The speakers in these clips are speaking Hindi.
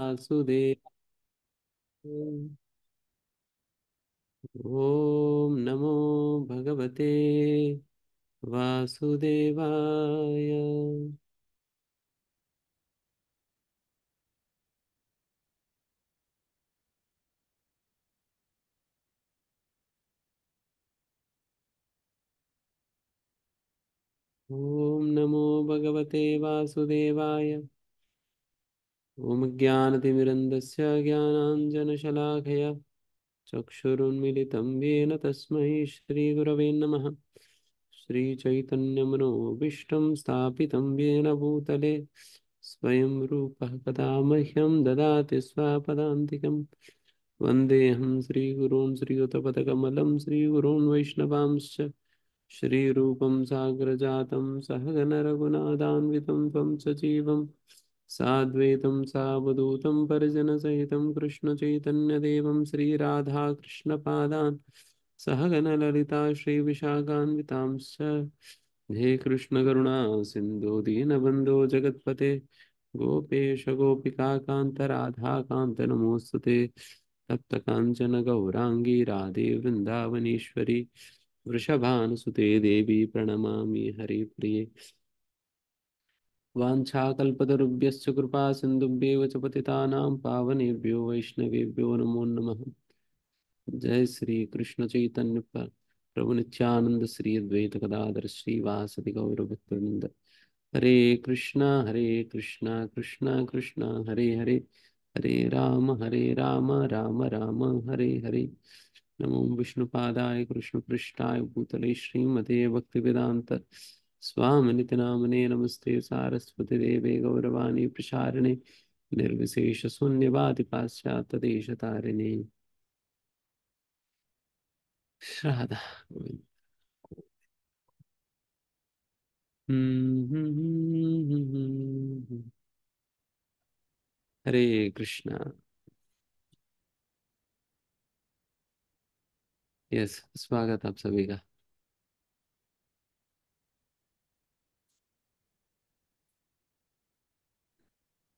वासुदेव ओम नमो भगवते वासुदेवाय ओम नमो भगवते वासुदेवाय ओम ज्ञानतिमिरन्दस्य ज्ञानाञ्जनशलाखया चक्षुरुन्मिलितं येन तस्मै श्रीगुरवे नमः श्रीचैतन्यमनोभीष्टं स्थापितं येन भूतले स्वयं रूपः कदा मह्यं ददाति स्वापदान्तिकम् वन्देऽहं श्रीगुरून् श्रीयुतपदकमलं श्रीगुरून् वैष्णवांश्च श्रीरूपं साग्रजातं सहगनरघुनादान्वितं त्वं सजीवम् सहित कृष्ण राधा कृष्ण पादान सहगन ललिता श्री श्रीविशाखान्वितांश्च हे कृष्णकरुणा सिंधु दीनबन्धो जगत्पते गोपेश कांत नमोस्तुते कांचन गौरांगी राधे वृन्दावनेश्वरी वृषभानुसुते देवी प्रणमामि हरिप्रिय वाञ्छाकल्पतरुभ्यश्च कृपा सिन्धुभ्येव च पतितानां पावनेभ्यो वैष्णवेभ्यो नमो नमः जय श्री कृष्ण चैतन्य प्रभु नित्यानंद श्री कदाधर श्रीवासति गौरभक्तवृंद हरे कृष्णा हरे कृष्णा कृष्णा कृष्णा हरे हरे हरे राम हरे राम राम राम हरे हरे नमो विष्णुपादाय कृष्णपृष्ठाय भूतले श्रीमते भक्तिवेदान्त स्वामिनितनामने नमस्ते सारस्वतिदेवे गौरवाणी प्रसारणे निर्विशेषशून्यवादि पाश्चात्यदेशतारिणे श्रादा गोविन्द हरे कृष्णा यस स्वागत आप सभी का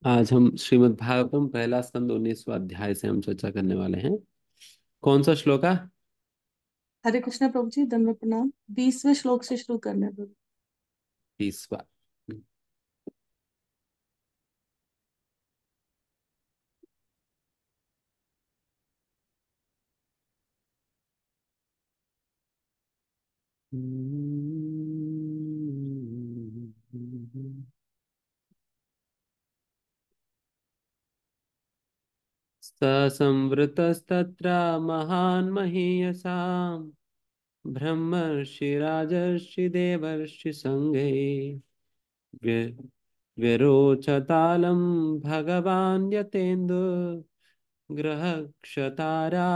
आज हम श्रीमद् भागवतम पहला स्कंद उन्नीसवा अध्याय से हम चर्चा करने वाले हैं कौन सा श्लोक है हरे कृष्ण प्रभु जी दंड प्रणाम बीसवें श्लोक से शुरू करने प्रभु बीसवा Hmm. महान महीयसा संवृतस्तत्र राजर्षि देवर्षि ब्रह्मर्षिराजर्षिदेवर्षिसङ्घे व्यरोचतालं भगवान यतेन्दु ग्रह क्षतारा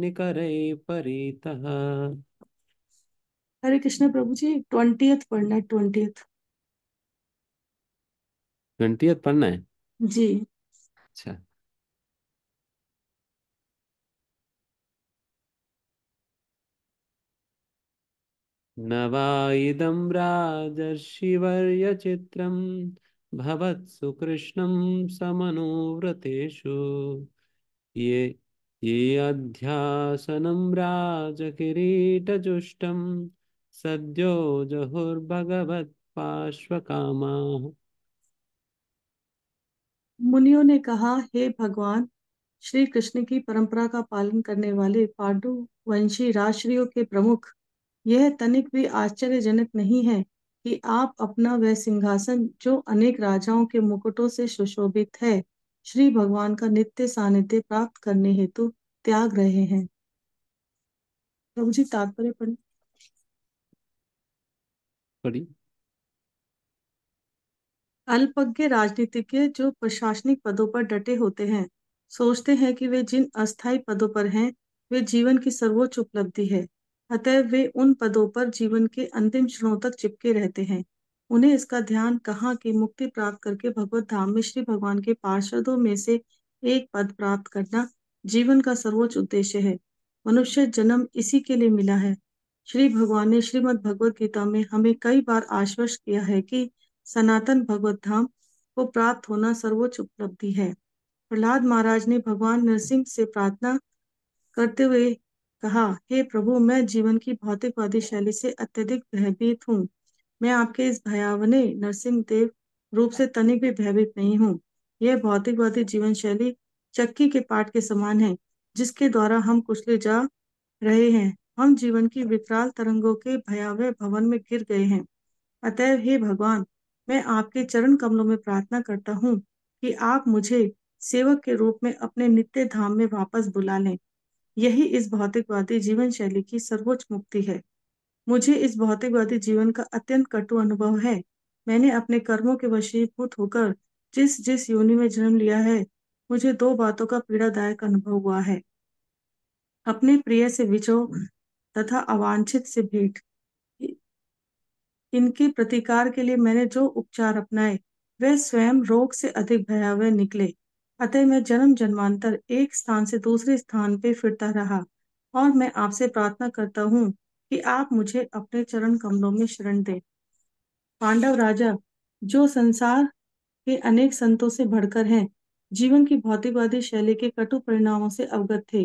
निकरे परितः हरे कृष्ण प्रभु जी ट्वेंटियथ पढ़ना है ट्वेंटियथ ट्वेंटियथ पढ़ना है जी अच्छा नवाइदं वा इदं राजर्षिवर्यचित्रं भवत्सु कृष्णं समनुव्रतेषु ये ये अध्यासनं राजकिरीटजुष्टं सद्यो जहुर्भगवत्पार्श्वकामाः मुनियों ने कहा हे भगवान श्री कृष्ण की परंपरा का पालन करने वाले पांडु वंशी राजश्रियों के प्रमुख यह तनिक भी आश्चर्यजनक नहीं है कि आप अपना वह सिंहासन जो अनेक राजाओं के मुकुटों से सुशोभित है श्री भगवान का नित्य सानिध्य प्राप्त करने हेतु त्याग रहे हैं प्रभु जी तात्पर्य पढ़ी अल्पज्ञ राजनीतिज्ञ जो प्रशासनिक पदों पर डटे होते हैं सोचते हैं कि वे जिन अस्थायी पदों पर हैं वे जीवन की सर्वोच्च उपलब्धि है अतः वे उन पदों पर जीवन के अंतिम क्षणों तक चिपके रहते हैं उन्हें इसका ध्यान कहाँ की मुक्ति प्राप्त करके भगवत धाम में श्री भगवान के पार्षदों में से एक पद प्राप्त करना जीवन का सर्वोच्च उद्देश्य है मनुष्य जन्म इसी के लिए मिला है श्री भगवान ने श्रीमद भगवत गीता में हमें कई बार आश्वस्त किया है कि सनातन भगवत धाम को प्राप्त होना सर्वोच्च उपलब्धि है प्रहलाद महाराज ने भगवान नरसिंह से प्रार्थना करते हुए कहा हे प्रभु मैं जीवन की भौतिकवादी शैली से अत्यधिक भयभीत हूँ मैं आपके इस भयावने नरसिंह देव रूप से तनिक भी भयभीत नहीं हूँ यह भौतिकवादी जीवन शैली चक्की के पाठ के समान है जिसके द्वारा हम कुचले जा रहे हैं हम जीवन की विकराल तरंगों के भयावह भवन में गिर गए हैं अतएव हे भगवान मैं आपके चरण कमलों में प्रार्थना करता हूँ कि आप मुझे सेवक के रूप में अपने नित्य धाम में वापस बुला लें यही इस भौतिकवादी जीवन शैली की सर्वोच्च मुक्ति है मुझे इस भौतिकवादी जीवन का अत्यंत कटु अनुभव है मैंने अपने कर्मों के वशीभूत होकर जिस जिस योनि में जन्म लिया है मुझे दो बातों का पीड़ादायक अनुभव हुआ है अपने प्रिय से विचो तथा अवांछित से भेंट इनके प्रतिकार के लिए मैंने जो उपचार अपनाए वे स्वयं रोग से अधिक भयावह निकले अतः मैं जन्म जन्मांतर एक स्थान से दूसरे स्थान पे फिरता रहा और मैं आपसे प्रार्थना करता हूँ कि आप मुझे अपने चरण कमलों में शरण दें पांडव राजा जो संसार के अनेक संतों से भड़कर हैं जीवन की भौतिकवादी शैली के कटु परिणामों से अवगत थे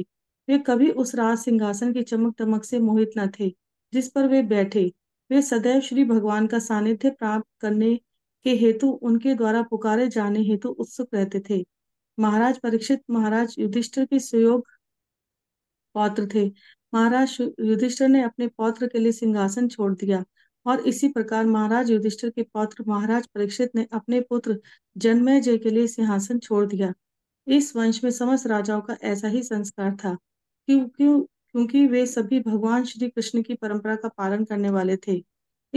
वे कभी उस राज सिंहासन की चमक दमक से मोहित न थे जिस पर वे बैठे वे सदैव श्री भगवान का सानिध्य प्राप्त करने के हेतु उनके द्वारा पुकारे जाने हेतु उत्सुक रहते थे महाराज परीक्षित महाराज युधिष्ठिर के सुयोग पौत्र थे महाराज युधिष्ठिर ने अपने पौत्र के लिए सिंहासन छोड़ दिया और इसी प्रकार महाराज युधिष्ठिर के पौत्र महाराज परीक्षित ने अपने पुत्र जन्मय जय के लिए सिंहासन छोड़ दिया इस वंश में समस्त राजाओं का ऐसा ही संस्कार था क्यों क्यों क्योंकि वे सभी भगवान श्री कृष्ण की परंपरा का पालन करने वाले थे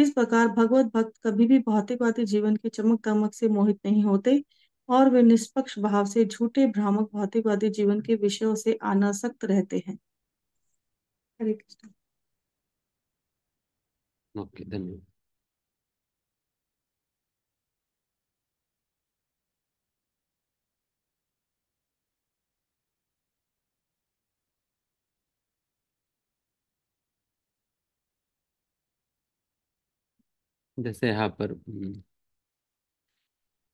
इस प्रकार भगवत भक्त कभी भी भौतिकवादी जीवन के चमक दमक से मोहित नहीं होते और वे निष्पक्ष भाव से झूठे भ्रामक भौतिकवादी जीवन के विषयों से अनासक्त रहते हैं हरे कृष्ण ओके धन्यवाद जैसे यहाँ पर हम्म,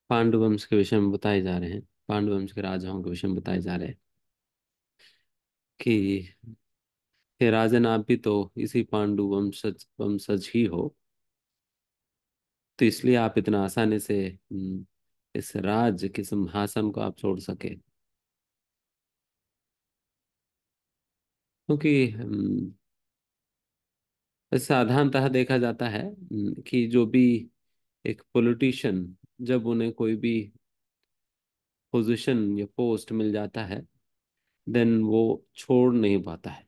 पांडु वंश के विषय में बताए जा रहे हैं पांडु वंश के राजाओं के विषय में बताए जा रहे हैं कि हे राजन आप भी तो इसी पांडु वंशज वंशज ही हो तो इसलिए आप इतना आसानी से हम्म, इस राज के सिंहासन को आप छोड़ सके क्योंकि तो साधारणतः देखा जाता है हम्म, कि जो भी एक पॉलिटिशियन जब उन्हें कोई भी पोजीशन या पोस्ट मिल जाता है देन हम्म। वो छोड़ नहीं पाता है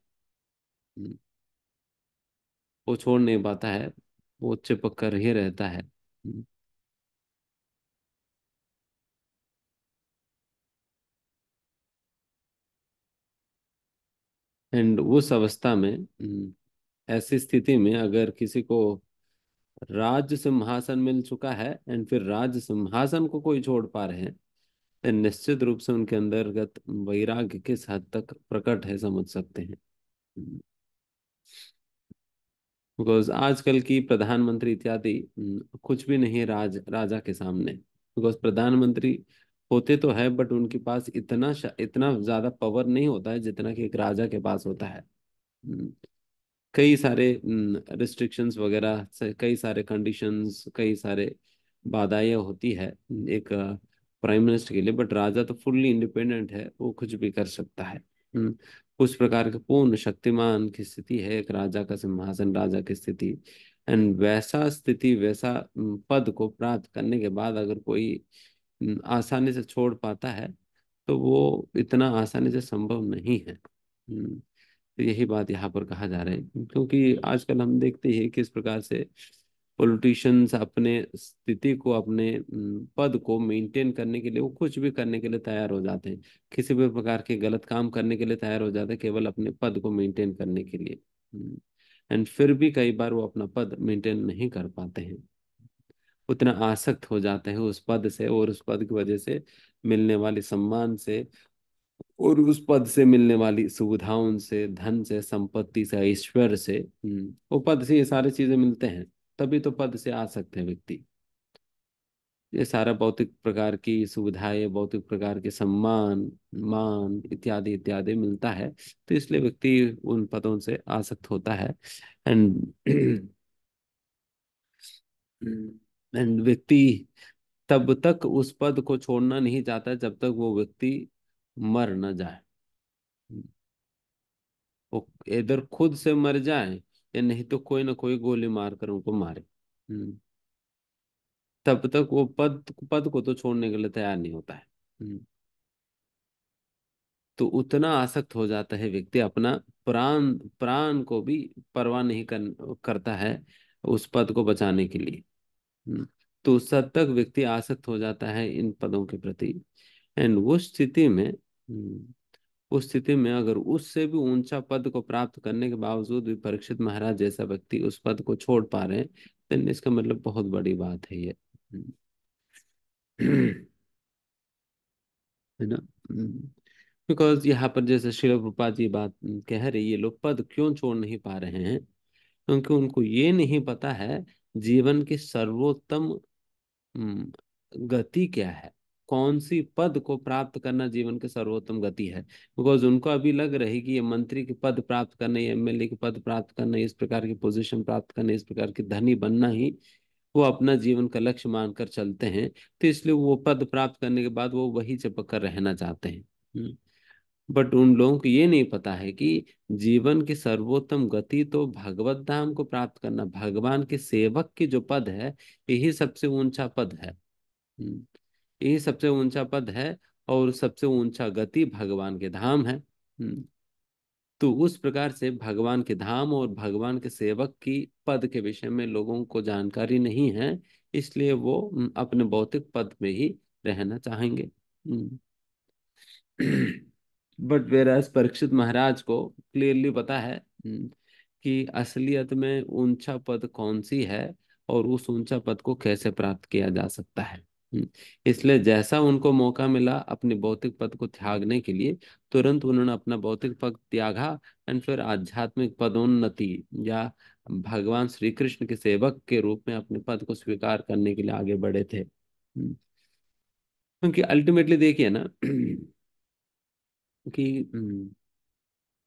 वो छोड़ नहीं पाता है वो चिपक कर ही रहता है एंड हम्म। उस अवस्था में हम्म, ऐसी स्थिति में अगर किसी को राज सिंहासन मिल चुका है एंड फिर राज सिंहासन को कोई छोड़ पा रहे हैं एंड निश्चित रूप से उनके अंतर्गत वैराग्य किस हद तक प्रकट है समझ सकते हैं बिकॉज आजकल की प्रधानमंत्री इत्यादि कुछ भी नहीं है राज राजा के सामने बिकॉज प्रधानमंत्री होते तो है बट उनके पास इतना इतना ज्यादा पावर नहीं होता है जितना कि एक राजा के पास होता है कई सारे रिस्ट्रिक्शंस वगैरह से कई सारे कंडीशंस कई सारे बाधाएं होती है एक प्राइम मिनिस्टर के लिए बट राजा तो फुल्ली इंडिपेंडेंट है वो कुछ भी कर सकता है उस प्रकार के पूर्ण शक्तिमान की स्थिति है एक राजा का सिंहासन राजा की स्थिति एंड वैसा स्थिति वैसा पद को प्राप्त करने के बाद अगर कोई आसानी से छोड़ पाता है तो वो इतना आसानी से संभव नहीं है तो यही बात यहाँ पर कहा जा रहा है क्योंकि आजकल हम देखते हैं किस प्रकार से पॉलिटिशियंस अपने स्थिति को अपने पद को मेंटेन करने के लिए वो कुछ भी करने के लिए तैयार हो जाते हैं किसी भी प्रकार के गलत काम करने के लिए तैयार हो जाते हैं केवल अपने पद को मेंटेन करने के लिए एंड फिर भी कई बार वो अपना पद मेंटेन नहीं कर पाते हैं उतना आसक्त हो जाते हैं उस पद से और उस पद की वजह से मिलने वाले सम्मान से और उस पद से मिलने वाली सुविधाओं से धन से संपत्ति से ऐश्वर्य से हम्म, वो पद से ये सारे चीजें मिलते हैं तभी तो पद से आ सकते हैं व्यक्ति ये सारा भौतिक प्रकार की सुविधाएं भौतिक प्रकार के सम्मान मान इत्यादि इत्यादि मिलता है तो इसलिए व्यक्ति उन पदों से आसक्त होता है एंड एंड व्यक्ति तब तक उस पद को छोड़ना नहीं चाहता जब तक वो व्यक्ति मर न जाए वो इधर खुद से मर जाए या नहीं तो कोई ना कोई गोली मारकर उनको मारे हम्म। तब तक वो पद पद को तो छोड़ने के लिए तैयार नहीं होता है हम्म। तो उतना आसक्त हो जाता है व्यक्ति अपना प्राण प्राण को भी परवाह नहीं कर, करता है उस पद को बचाने के लिए हम्म। तो उस तक व्यक्ति आसक्त हो जाता है इन पदों के प्रति एंड वो स्थिति में हम्म। उस स्थिति में अगर उससे भी ऊंचा पद को प्राप्त करने के बावजूद भी परीक्षित महाराज जैसा व्यक्ति उस पद को छोड़ पा रहे हैं तो इसका मतलब बहुत बड़ी बात है ये हम्म। है ना बिकॉज हम्म। यहाँ पर जैसे शिल रूपा जी बात कह रही है लोग पद क्यों छोड़ नहीं पा रहे हैं क्योंकि उनको ये नहीं पता है जीवन की सर्वोत्तम गति क्या है कौन सी पद को प्राप्त करना जीवन के सर्वोत्तम गति है बिकॉज उनको अभी लग रही कि ये मंत्री के पद प्राप्त करना ये एमएलए के पद प्राप्त करना इस प्रकार की पोजीशन प्राप्त करना इस प्रकार की धनी बनना ही वो अपना जीवन का लक्ष्य मानकर चलते हैं तो इसलिए वो पद प्राप्त करने के बाद वो वही चपक कर रहना चाहते हैं बट हम्म। उन लोगों को ये नहीं पता है कि जीवन की सर्वोत्तम गति तो भगवत धाम को प्राप्त करना भगवान के सेवक की जो पद है यही सबसे ऊंचा पद है हम्म। यही सबसे ऊंचा पद है और सबसे ऊंचा गति भगवान के धाम है हम्म, तो उस प्रकार से भगवान के धाम और भगवान के सेवक की पद के विषय में लोगों को जानकारी नहीं है इसलिए वो हम्म, अपने भौतिक पद में ही रहना चाहेंगे हम्म। बट वेराज परीक्षित महाराज को क्लियरली पता है कि असलियत में ऊंचा पद कौन सी है और उस ऊंचा पद को कैसे प्राप्त किया जा सकता है हम्म, इसलिए जैसा उनको मौका मिला अपने भौतिक पद को त्यागने के लिए तुरंत उन्होंने अपना भौतिक पद त्यागा एंड फिर आध्यात्मिक पदोन्नति या भगवान श्री कृष्ण के सेवक के रूप में अपने पद को स्वीकार करने के लिए आगे बढ़े थे हम्म, क्योंकि अल्टीमेटली देखिए ना कि हम्म,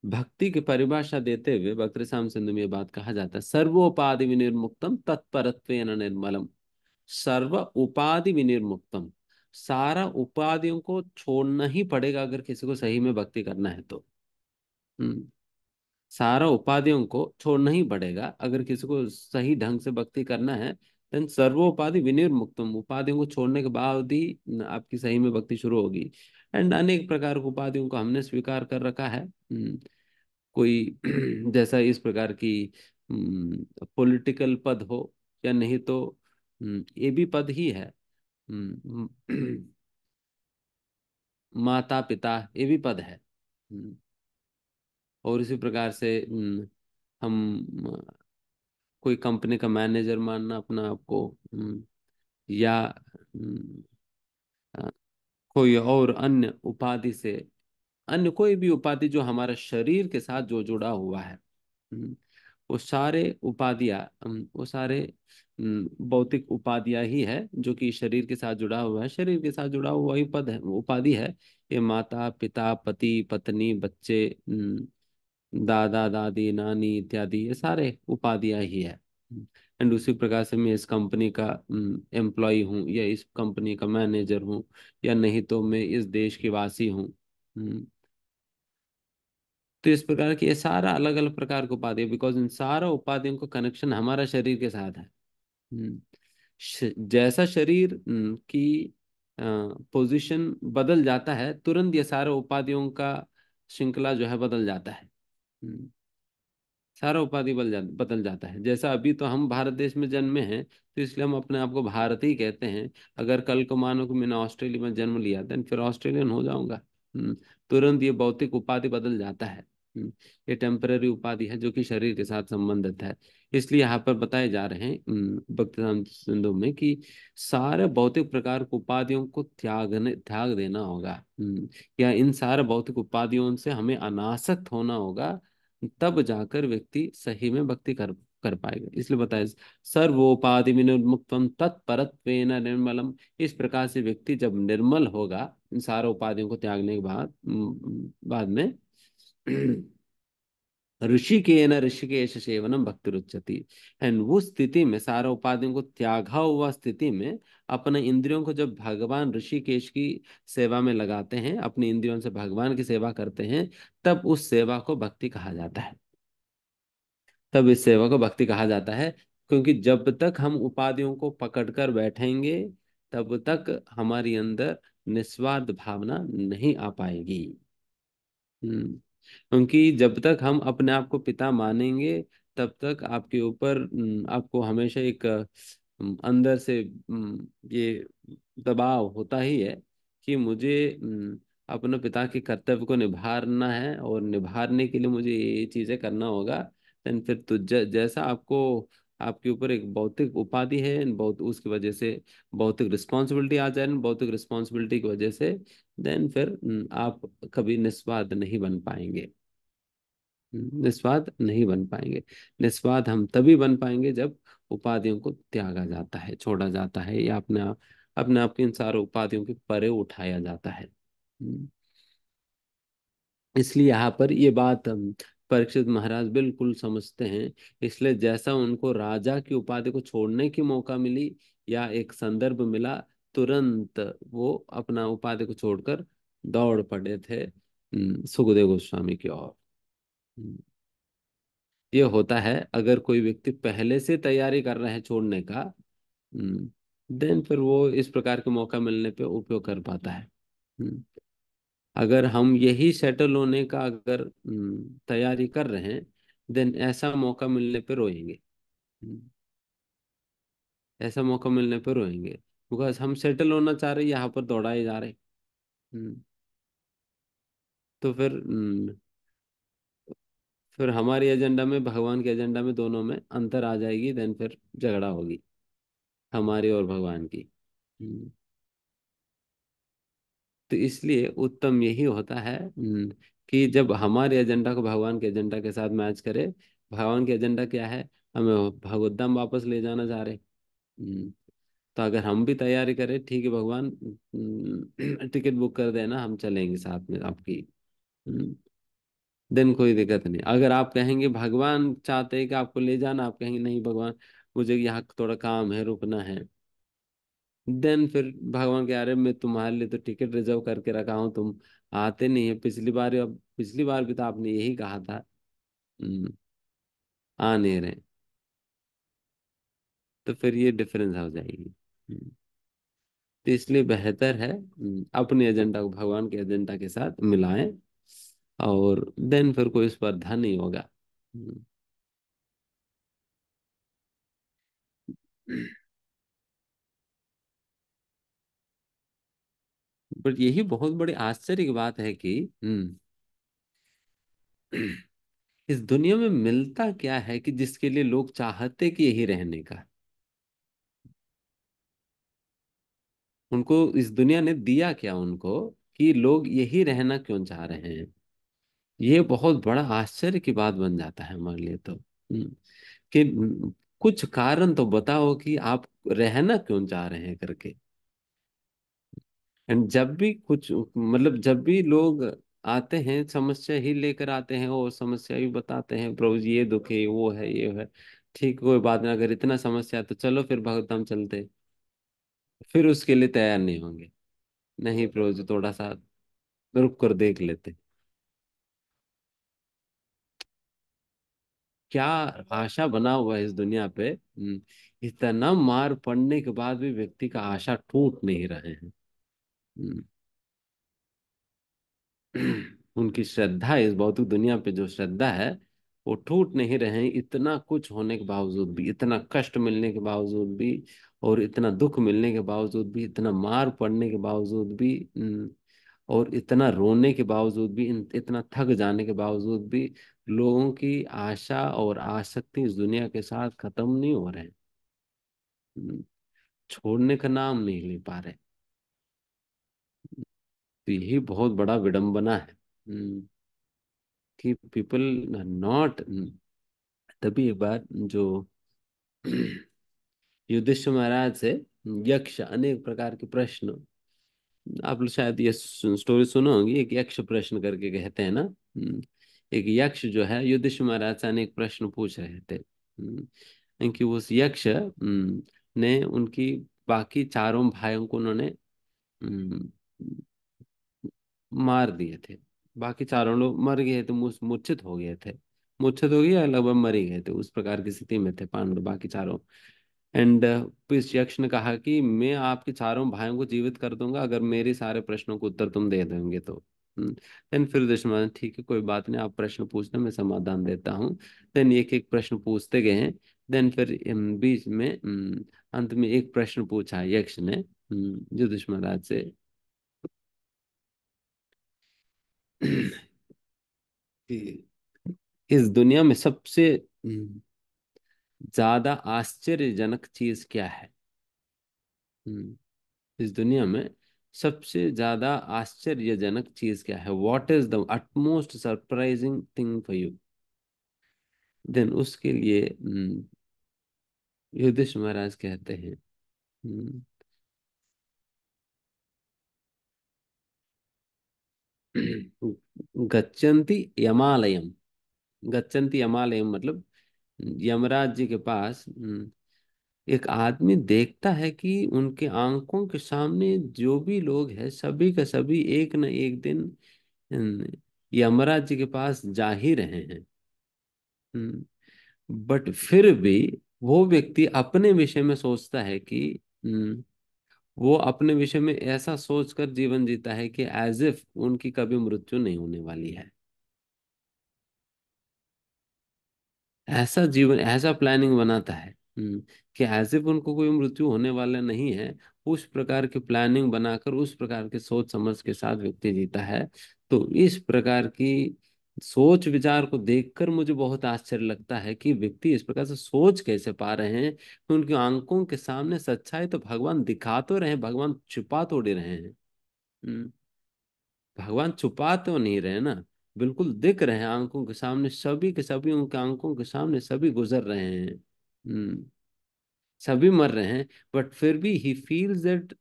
भक्ति की परिभाषा देते हुए भक्त श्याम सिंधु में बात कहा जाता है सर्वोपाधि विनिर्मुक्तम तत्परत्व निर्मलम सर्व उपाधि विनिर्मुक्तम सारा उपाधियों को छोड़ना ही पड़ेगा अगर किसी को सही में भक्ति करना है तो हम्म। सारा उपाधियों को छोड़ना ही पड़ेगा अगर किसी को सही ढंग से भक्ति करना है देन उपाधि विनिर्मुक्तम उपाधियों को छोड़ने के बाद ही आपकी सही में भक्ति शुरू होगी एंड अनेक प्रकार की उपाधियों को हमने स्वीकार कर रखा है हम्म। कोई जैसा इस प्रकार की हम्म, पॉलिटिकल पद हो या नहीं तो हम्म, ये भी पद ही है हम्म, हम्म, माता पिता ये भी पद है और इसी प्रकार से हम कोई कंपनी का मैनेजर मानना अपना आपको या कोई और अन्य उपाधि से अन्य कोई भी उपाधि जो हमारा शरीर के साथ जो जुड़ा हुआ है वो सारे उपाधियाँ वो सारे भौतिक उपाधियां ही है जो कि शरीर के साथ जुड़ा हुआ है शरीर के साथ जुड़ा हुआ ही पद है उपाधि है ये माता पिता पति पत्नी बच्चे दादा दादी नानी इत्यादि ये सारे उपाधियां ही है एंड उसी प्रकार से मैं इस कंपनी का एम्प्लॉय हूँ या इस कंपनी का मैनेजर हूँ या नहीं तो मैं इस देश की वासी हूँ तो इस प्रकार की ये सारा अलग अलग प्रकार की उपाधि बिकॉज इन सारा उपाधियों का कनेक्शन हमारा शरीर के साथ है हम्म, जैसा शरीर हम्म, की पोजीशन बदल जाता है तुरंत ये सारे उपाधियों का श्रृंखला जो है बदल जाता है हम्म, सारा उपाधि बदल जा बदल जाता है जैसा अभी तो हम भारत देश में जन्मे हैं तो इसलिए हम अपने आप को ही कहते हैं अगर कल को मानो कि मैंने ऑस्ट्रेलिया में जन्म लिया देन फिर ऑस्ट्रेलियन हो जाऊंगा तुरंत ये भौतिक उपाधि बदल जाता है हम्म, ये टेम्पररी उपाधि है जो कि शरीर के साथ संबंधित है इसलिए यहाँ पर बताए जा रहे हैं हम्म, भक्त सिंधु में कि सारे भौतिक प्रकार के उपाधियों को त्यागने त्याग देना होगा हम्म, या इन सारे भौतिक उपाधियों से हमें अनासक्त होना होगा तब जाकर व्यक्ति सही में भक्ति कर कर पाएगा इसलिए बताया सर्वोपाधि विनुर्मुक्त तत्परत्व निर्मलम इस प्रकार से व्यक्ति जब निर्मल होगा इन सारे उपाधियों को त्यागने के बाद बाद में ऋषिकेन ऋषिकेश सेवनम भक्ति रुचती एंड वो स्थिति में सारा उपाधियों को त्यागा हुआ स्थिति में अपने इंद्रियों को जब भगवान ऋषिकेश की सेवा में लगाते हैं अपने इंद्रियों से भगवान की सेवा करते हैं तब उस सेवा को भक्ति कहा जाता है तब इस सेवा को भक्ति कहा जाता है क्योंकि जब तक हम उपाधियों को पकड़कर बैठेंगे तब तक हमारी अंदर निस्वार्थ भावना नहीं आ पाएगी हम्म क्योंकि जब तक हम अपने आप को पिता मानेंगे तब तक आपके ऊपर आपको हमेशा एक अंदर से ये दबाव होता ही है कि मुझे अपने पिता के कर्तव्य को निभाना है और निभाने के लिए मुझे ये चीज़ें करना होगा देन फिर तो जैसा आपको आपके ऊपर एक भौतिक उपाधि है बहुत उसकी वजह से भौतिक रिस्पॉन्सिबिलिटी आ जाए भौतिक रिस्पॉन्सिबिलिटी की वजह से देन फिर आप कभी निस्वाद नहीं बन पाएंगे निस्वाद नहीं बन पाएंगे निस्वाद हम तभी बन पाएंगे जब उपाधियों को त्यागा जाता है छोड़ा जाता है या अपने अपने आप के इन सारे उपाधियों के परे उठाया जाता है इसलिए यहाँ पर ये बात परीक्षित महाराज बिल्कुल समझते हैं इसलिए जैसा उनको राजा की उपाधि को छोड़ने की मौका मिली या एक संदर्भ मिला तुरंत वो अपना उपाधि को छोड़कर दौड़ पड़े थे सुखदेव गोस्वामी की ओर ये होता है अगर कोई व्यक्ति पहले से तैयारी कर रहा है छोड़ने का देन फिर वो इस प्रकार के मौका मिलने पे उपयोग कर पाता है अगर हम यही सेटल होने का अगर तैयारी कर रहे हैं देन ऐसा मौका मिलने पर रोएंगे हम्म। ऐसा मौका मिलने पर रोएंगे बिकॉज हम सेटल होना चाह रहे यहाँ पर दौड़ाए जा रहे हम्म। तो फिर फिर हमारे एजेंडा में भगवान के एजेंडा में दोनों में अंतर आ जाएगी देन फिर झगड़ा होगी हमारे और भगवान की हम्म। तो इसलिए उत्तम यही होता है कि जब हमारे एजेंडा को भगवान के एजेंडा के साथ मैच करे भगवान के एजेंडा क्या है हमें भगवद्धाम वापस ले जाना चाह रहे तो अगर हम भी तैयारी करें ठीक है भगवान टिकट बुक कर देना हम चलेंगे साथ में आपकी देन कोई दिक्कत नहीं अगर आप कहेंगे भगवान चाहते हैं कि आपको ले जाना आप कहेंगे नहीं भगवान मुझे यहाँ थोड़ा काम है रुकना है देन फिर भगवान के अरे मैं तुम्हारे लिए तो टिकट रिजर्व करके रखा हूँ तुम आते नहीं है पिछली बार पिछली बार भी तो आपने यही कहा था हम्म, आ नहीं रहे तो फिर ये डिफरेंस हो जाएगी हम्म, तो इसलिए बेहतर है हम्म, अपने एजेंडा को भगवान के एजेंडा के साथ मिलाएं और देन फिर कोई स्पर्धा नहीं होगा बट यही बहुत बड़ी आश्चर्य की बात है कि हम्म, इस दुनिया में मिलता क्या है कि जिसके लिए लोग चाहते कि यही रहने का उनको इस दुनिया ने दिया क्या उनको कि लोग यही रहना क्यों चाह रहे हैं ये बहुत बड़ा आश्चर्य की बात बन जाता है हमारे लिए तो हम्म, कि कुछ कारण तो बताओ कि आप रहना क्यों चाह रहे हैं करके एंड जब भी कुछ मतलब जब भी लोग आते हैं समस्या ही लेकर आते हैं और समस्या भी बताते हैं प्रभु जी ये दुख है वो है ये है ठीक कोई बात ना अगर इतना समस्या है तो चलो फिर भगवत हम चलते फिर उसके लिए तैयार नहीं होंगे नहीं प्रभु जी थोड़ा सा रुक कर देख लेते क्या आशा बना हुआ है इस दुनिया पे हम्म, इतना मार पड़ने के बाद भी व्यक्ति का आशा टूट नहीं रहे हैं हम्म। उनकी श्रद्धा इस भौतिक दुनिया पे जो श्रद्धा है वो टूट नहीं रहे इतना कुछ होने के बावजूद भी इतना कष्ट मिलने के बावजूद भी और इतना दुख मिलने के बावजूद भी इतना मार पड़ने के बावजूद भी और इतना रोने के बावजूद भी इतना थक जाने के बावजूद भी लोगों की आशा और आसक्ति इस दुनिया के साथ खत्म नहीं हो रहे छोड़ने का नाम नहीं ले पा रहे तो यही बहुत बड़ा विडंबना है हम्म, कि पीपल नॉट तभी एक बार जो युद्धिष्ठ महाराज से यक्ष अनेक प्रकार के प्रश्न आप लोग शायद ये स्टोरी सुना होगी एक यक्ष प्रश्न करके कहते हैं ना हम्म, एक यक्ष जो है युधिष्ठिर महाराज से अनेक प्रश्न पूछ रहे थे हम्म, कि उस यक्ष ने उनकी बाकी चारों भाइयों को उन्होंने मार दिए थे बाकी चारों लोग मर गए थे तो मूर्छित हो गए थे मूर्छित हो गए लगभग मर ही गए थे उस प्रकार की स्थिति में थे पांडव बाकी चारों एंड यक्ष ने कहा कि मैं आपके चारों भाइयों को जीवित कर दूंगा अगर मेरे सारे प्रश्नों को उत्तर तुम दे देंगे तो देन हम्म, फिर दुश्मन ठीक है कोई बात नहीं आप प्रश्न पूछना मैं समाधान देता हूँ देन एक एक प्रश्न पूछते गए हैं देन फिर बीच में हम्म, अंत में एक प्रश्न पूछा यक्ष ने जो दुश्मन राज से हम्म, हम्म, इस दुनिया में सबसे ज्यादा आश्चर्यजनक चीज क्या है इस दुनिया में सबसे ज्यादा आश्चर्यजनक चीज क्या है what is the utmost surprising thing for you then उसके लिए हम्म, युद्धिष महाराज कहते हैं गच्छन्ति यमालयम गच्छन्ति यमालयम मतलब यमराज जी के पास एक आदमी देखता है कि उनके आंखों के सामने जो भी लोग हैं सभी का सभी एक न एक दिन यमराज जी के पास जा ही रहे हैं बट फिर भी वो व्यक्ति अपने विषय में सोचता है कि वो अपने विषय में ऐसा सोचकर जीवन जीता है कि एज इफ उनकी कभी मृत्यु नहीं होने वाली है ऐसा जीवन ऐसा प्लानिंग बनाता है हम्म, कि एज इफ उनको कोई मृत्यु होने वाला नहीं है उस प्रकार की प्लानिंग बनाकर उस प्रकार के सोच समझ के साथ व्यक्ति जीता है तो इस प्रकार की सोच विचार को देखकर मुझे बहुत आश्चर्य लगता है कि व्यक्ति इस प्रकार से सोच कैसे पा रहे हैं उनकी आंखों के सामने सच्चाई तो भगवान दिखा तो रहे भगवान छुपा तो रहे हैं हम्म। भगवान छुपा तो नहीं रहे ना बिल्कुल दिख रहे हैं आंखों के सामने सभी के सभी उनके आंखों के सामने सभी गुजर रहे हैं हम्म। सभी मर रहे हैं बट फिर भी he feels that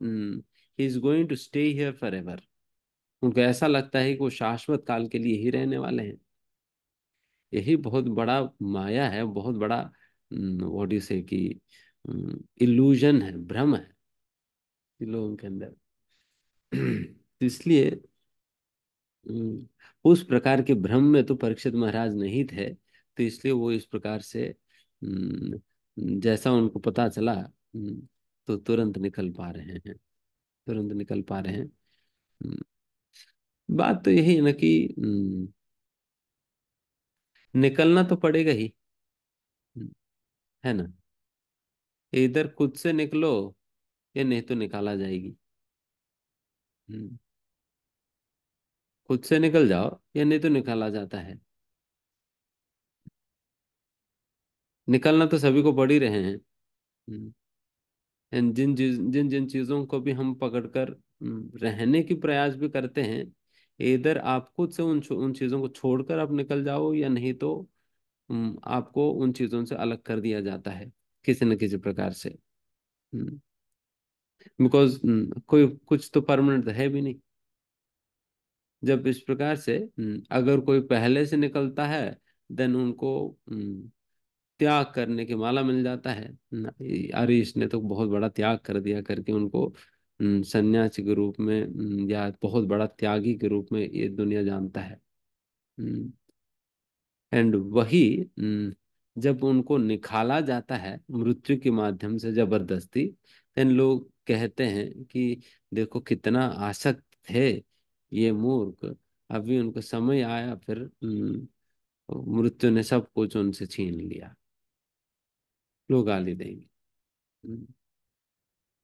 he is going to stay here forever उनको ऐसा लगता है कि वो शाश्वत काल के लिए ही रहने वाले हैं यही बहुत बड़ा माया है बहुत बड़ा वॉट यू से कि इल्यूजन है भ्रम है लोगों के अंदर तो इसलिए उस प्रकार के भ्रम में तो परीक्षित महाराज नहीं थे तो इसलिए वो इस प्रकार से जैसा उनको पता चला तो तुरंत निकल पा रहे हैं तुरंत निकल पा रहे हैं बात तो यही है ना कि हम्म, निकलना तो पड़ेगा ही है ना इधर खुद से निकलो या नहीं तो निकाला जाएगी हम्म। खुद से निकल जाओ या नहीं तो निकाला जाता है निकलना तो सभी को पड़ ही रहे हैं हम्म। जिन जिन जिन चीज़ों को भी हम पकड़कर रहने की प्रयास भी करते हैं इधर आप खुद से उन उन चीज़ों को छोड़कर आप निकल जाओ या नहीं तो आपको उन चीज़ों से अलग कर दिया जाता है किसी न किसी प्रकार से हम्म। बिकॉज कोई कुछ तो परमानेंट है भी नहीं जब इस प्रकार से अगर कोई पहले से निकलता है देन उनको त्याग करने के माला मिल जाता है अरे इसने तो बहुत बड़ा त्याग कर दिया करके उनको सन्यासी के रूप में या बहुत बड़ा त्यागी के रूप में ये दुनिया जानता है एंड वही जब उनको निकाला जाता है मृत्यु के माध्यम से जबरदस्ती देन लोग कहते हैं कि देखो कितना आसक्त थे ये मूर्ख अभी उनको समय आया फिर मृत्यु ने सब कुछ उनसे छीन लिया लोग गाली देंगे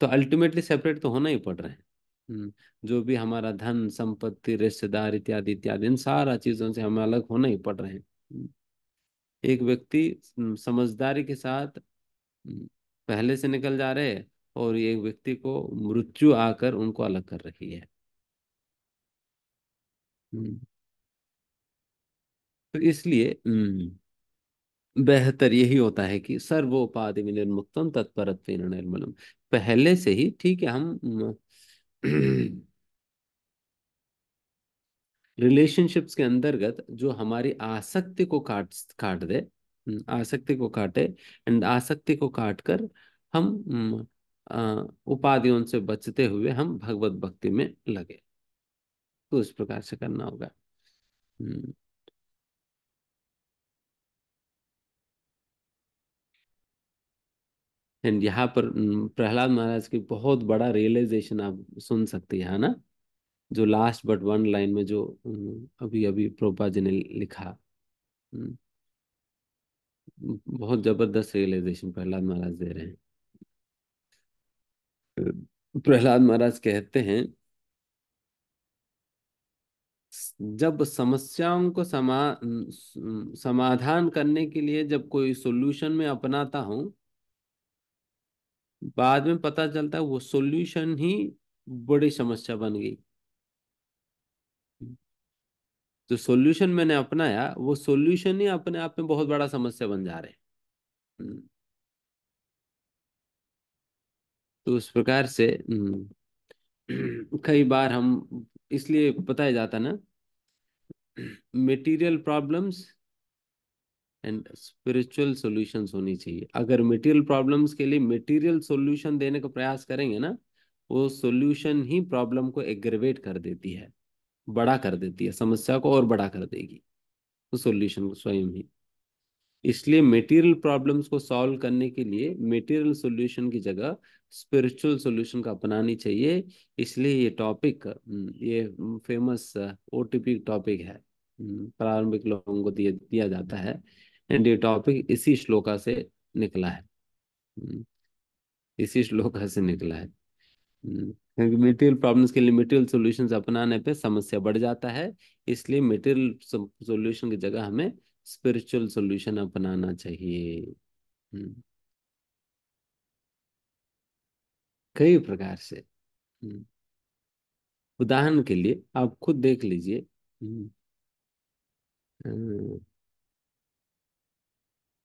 तो अल्टीमेटली सेपरेट तो होना ही पड़ रहे हैं हम्म, जो भी हमारा धन संपत्ति रिश्तेदार इत्यादि इत्यादि इन सारा चीजों से हमें अलग होना ही पड़ रहे हैं हम्म, एक व्यक्ति हम्म, समझदारी के साथ पहले से निकल जा रहे है और एक व्यक्ति को मृत्यु आकर उनको अलग कर रही है तो इसलिए बेहतर यही होता है कि सर्वोपाधि निर्मुक्तम तत्परत्व निर्मलम पहले से ही ठीक है हम रिलेशनशिप्स के अंतर्गत जो हमारी आसक्ति को काट काट दे आसक्ति को काटे एंड आसक्ति को काट कर हम उपाधियों से बचते हुए हम भगवत भक्ति में लगे तो इस प्रकार से करना होगा एंड यहाँ पर प्रहलाद महाराज की बहुत बड़ा रियलाइजेशन आप सुन सकते हैं ना जो लास्ट बट वन लाइन में जो अभी अभी प्रोपा जी ने लिखा बहुत जबरदस्त रियलाइजेशन प्रहलाद महाराज दे रहे हैं प्रहलाद महाराज कहते हैं जब समस्याओं को समा समाधान करने के लिए जब कोई सॉल्यूशन में अपनाता हूं बाद में पता चलता है वो सॉल्यूशन ही बड़ी समस्या बन गई जो तो सॉल्यूशन मैंने अपनाया वो सॉल्यूशन ही अपने आप में बहुत बड़ा समस्या बन जा रहे हम्म। तो उस प्रकार से हम्म, कई बार हम इसलिए बताया जाता ना material problems and spiritual solutions होनी चाहिए अगर मटेरियल प्रॉब्लम्स के लिए मटेरियल सॉल्यूशन देने का प्रयास करेंगे ना वो सॉल्यूशन ही प्रॉब्लम को एग्रेवेट कर देती है बड़ा कर देती है समस्या को और बड़ा कर देगी तो सोल्यूशन को स्वयं ही इसलिए मेटीरियल प्रॉब्लम्स को सॉल्व करने के लिए मेटीरियल सॉल्यूशन की जगह स्पिरिचुअल सॉल्यूशन का अपनानी चाहिए इसलिए ये टॉपिक हम्म, ये फेमस ओ टॉपिक है हम्म, प्रारंभिक लोगों को दिया दिया जाता है एंड ये टॉपिक इसी श्लोका से निकला है हम्म, इसी श्लोका से निकला है हम्म, क्योंकि मेटेरियल प्रॉब्लम्स के लिए मेटेरियल सोल्यूशन अपनाने पे समस्या बढ़ जाता है इसलिए मेटेरियल सोल्यूशन की जगह हमें स्पिरिचुअल सोल्यूशन अपनाना चाहिए हम्म, कई प्रकार से उदाहरण के लिए आप खुद देख लीजिए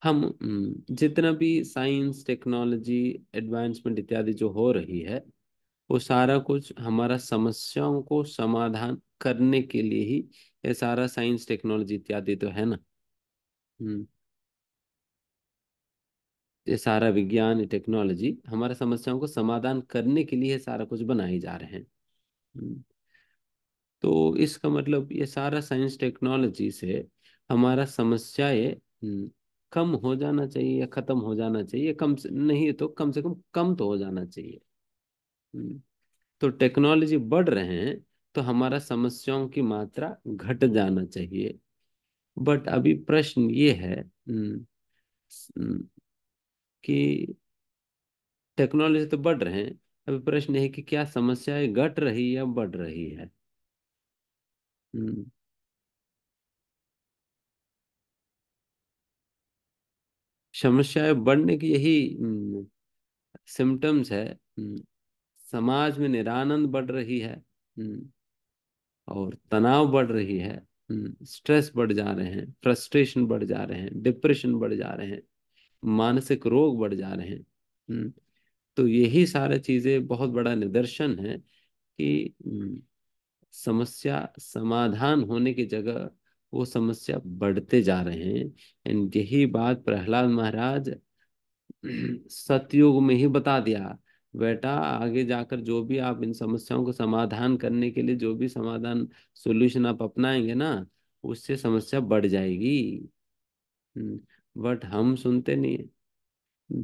हम जितना भी साइंस टेक्नोलॉजी एडवांसमेंट इत्यादि जो हो रही है वो सारा कुछ हमारा समस्याओं को समाधान करने के लिए ही ये सारा साइंस टेक्नोलॉजी इत्यादि तो है ना ये सारा विज्ञान टेक्नोलॉजी हमारा समस्याओं को समाधान करने के लिए सारा कुछ बनाए जा रहे हैं तो इसका मतलब ये सारा साइंस टेक्नोलॉजी से हमारा समस्याएं कम हो जाना चाहिए या खत्म हो जाना चाहिए कम से नहीं तो कम से कम कम तो हो जाना चाहिए हम्म, तो टेक्नोलॉजी बढ़ रहे हैं तो हमारा समस्याओं की मात्रा घट जाना चाहिए बट अभी प्रश्न ये है हम्म, हम्म, कि टेक्नोलॉजी तो बढ़ रहे हैं अभी प्रश्न है कि क्या समस्याएं घट रही या बढ़ रही है समस्याएं बढ़ने की यही सिम्टम्स है समाज में निरानंद बढ़ रही है और तनाव बढ़ रही है स्ट्रेस बढ़ जा रहे हैं फ्रस्ट्रेशन बढ़ जा रहे हैं डिप्रेशन बढ़ जा रहे हैं मानसिक रोग बढ़ जा रहे हैं तो यही सारे चीज़ें बहुत बड़ा निदर्शन है कि समस्या समाधान होने की जगह वो समस्या बढ़ते जा रहे हैं एंड यही बात प्रहलाद महाराज सतयुग में ही बता दिया बेटा आगे जाकर जो भी आप इन समस्याओं को समाधान करने के लिए जो भी समाधान सॉल्यूशन आप अपनाएंगे ना उससे समस्या बढ़ जाएगी बट हम्म, हम सुनते नहीं है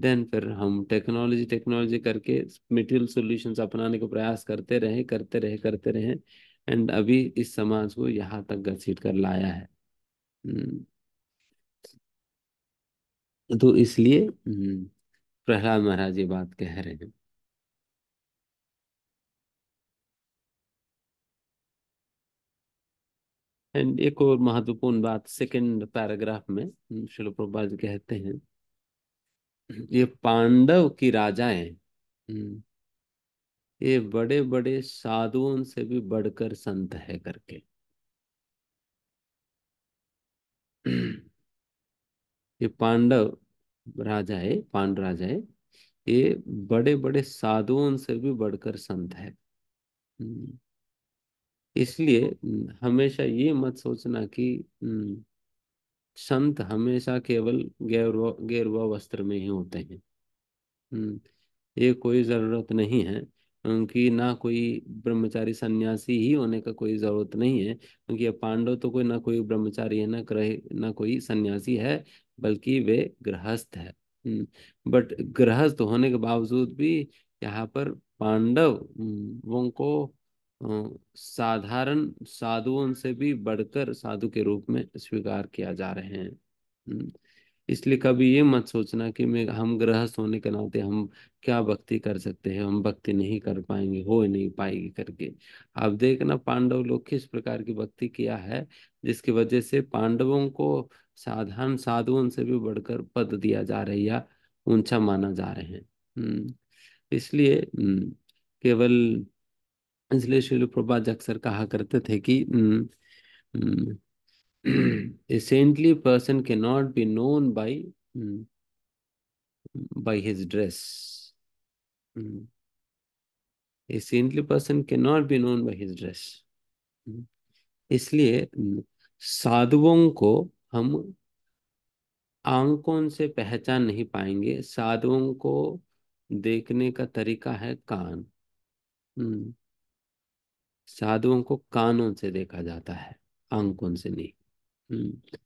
देन फिर हम टेक्नोलॉजी टेक्नोलॉजी करके मटेरियल सॉल्यूशंस अपनाने का प्रयास करते रहे करते रहे करते रहे एंड अभी इस समाज को यहाँ तक घसीट कर लाया है हम्म। तो इसलिए हम्म, प्रहलाद महाराज ये बात कह रहे हैं एंड एक और महत्वपूर्ण बात सेकंड पैराग्राफ में हम्म, शिल कहते हैं ये पांडव की राजाएं ये बड़े बड़े साधुओं से भी बढ़कर संत है करके ये पांडव राजा है पांड राजा है ये बड़े बड़े साधुओं से भी बढ़कर संत है इसलिए हमेशा ये मत सोचना कि संत हमेशा केवल गैरवा गैरवा वस्त्र में ही होते हैं ये कोई जरूरत नहीं है उनकी ना कोई ब्रह्मचारी सन्यासी ही होने का कोई जरूरत नहीं है क्योंकि अब पांडव तो कोई ना कोई ब्रह्मचारी है ना ग्रह ना कोई सन्यासी है बल्कि वे गृहस्थ है हम्म, बट गृहस्थ होने के बावजूद भी यहाँ पर पांडवों हम्म, को साधारण साधुओं से भी बढ़कर साधु के रूप में स्वीकार किया जा रहे हैं हम्म, इसलिए कभी ये मत सोचना कि मैं हम गृहस्थ होने के नाते हम क्या भक्ति कर सकते हैं हम भक्ति नहीं कर पाएंगे हो नहीं पाएगी करके आप देखना पांडव लोग किस प्रकार की भक्ति किया है जिसकी वजह से पांडवों को साधारण साधुओं से भी बढ़कर पद दिया जा रहा है या ऊंचा माना जा रहे हैं हम्म, इसलिए हम्म, केवल इसलिए शिल प्रभा अक्सर कहा करते थे कि न, हम्म, न, a saintly person cannot be known by by his dress. A saintly person cannot be known by his dress. इसलिए साधुओं को हम आंकों से पहचान नहीं पाएंगे साधुओं को देखने का तरीका है कान साधुओं को कानों से देखा जाता है आंकों से नहीं हम्म।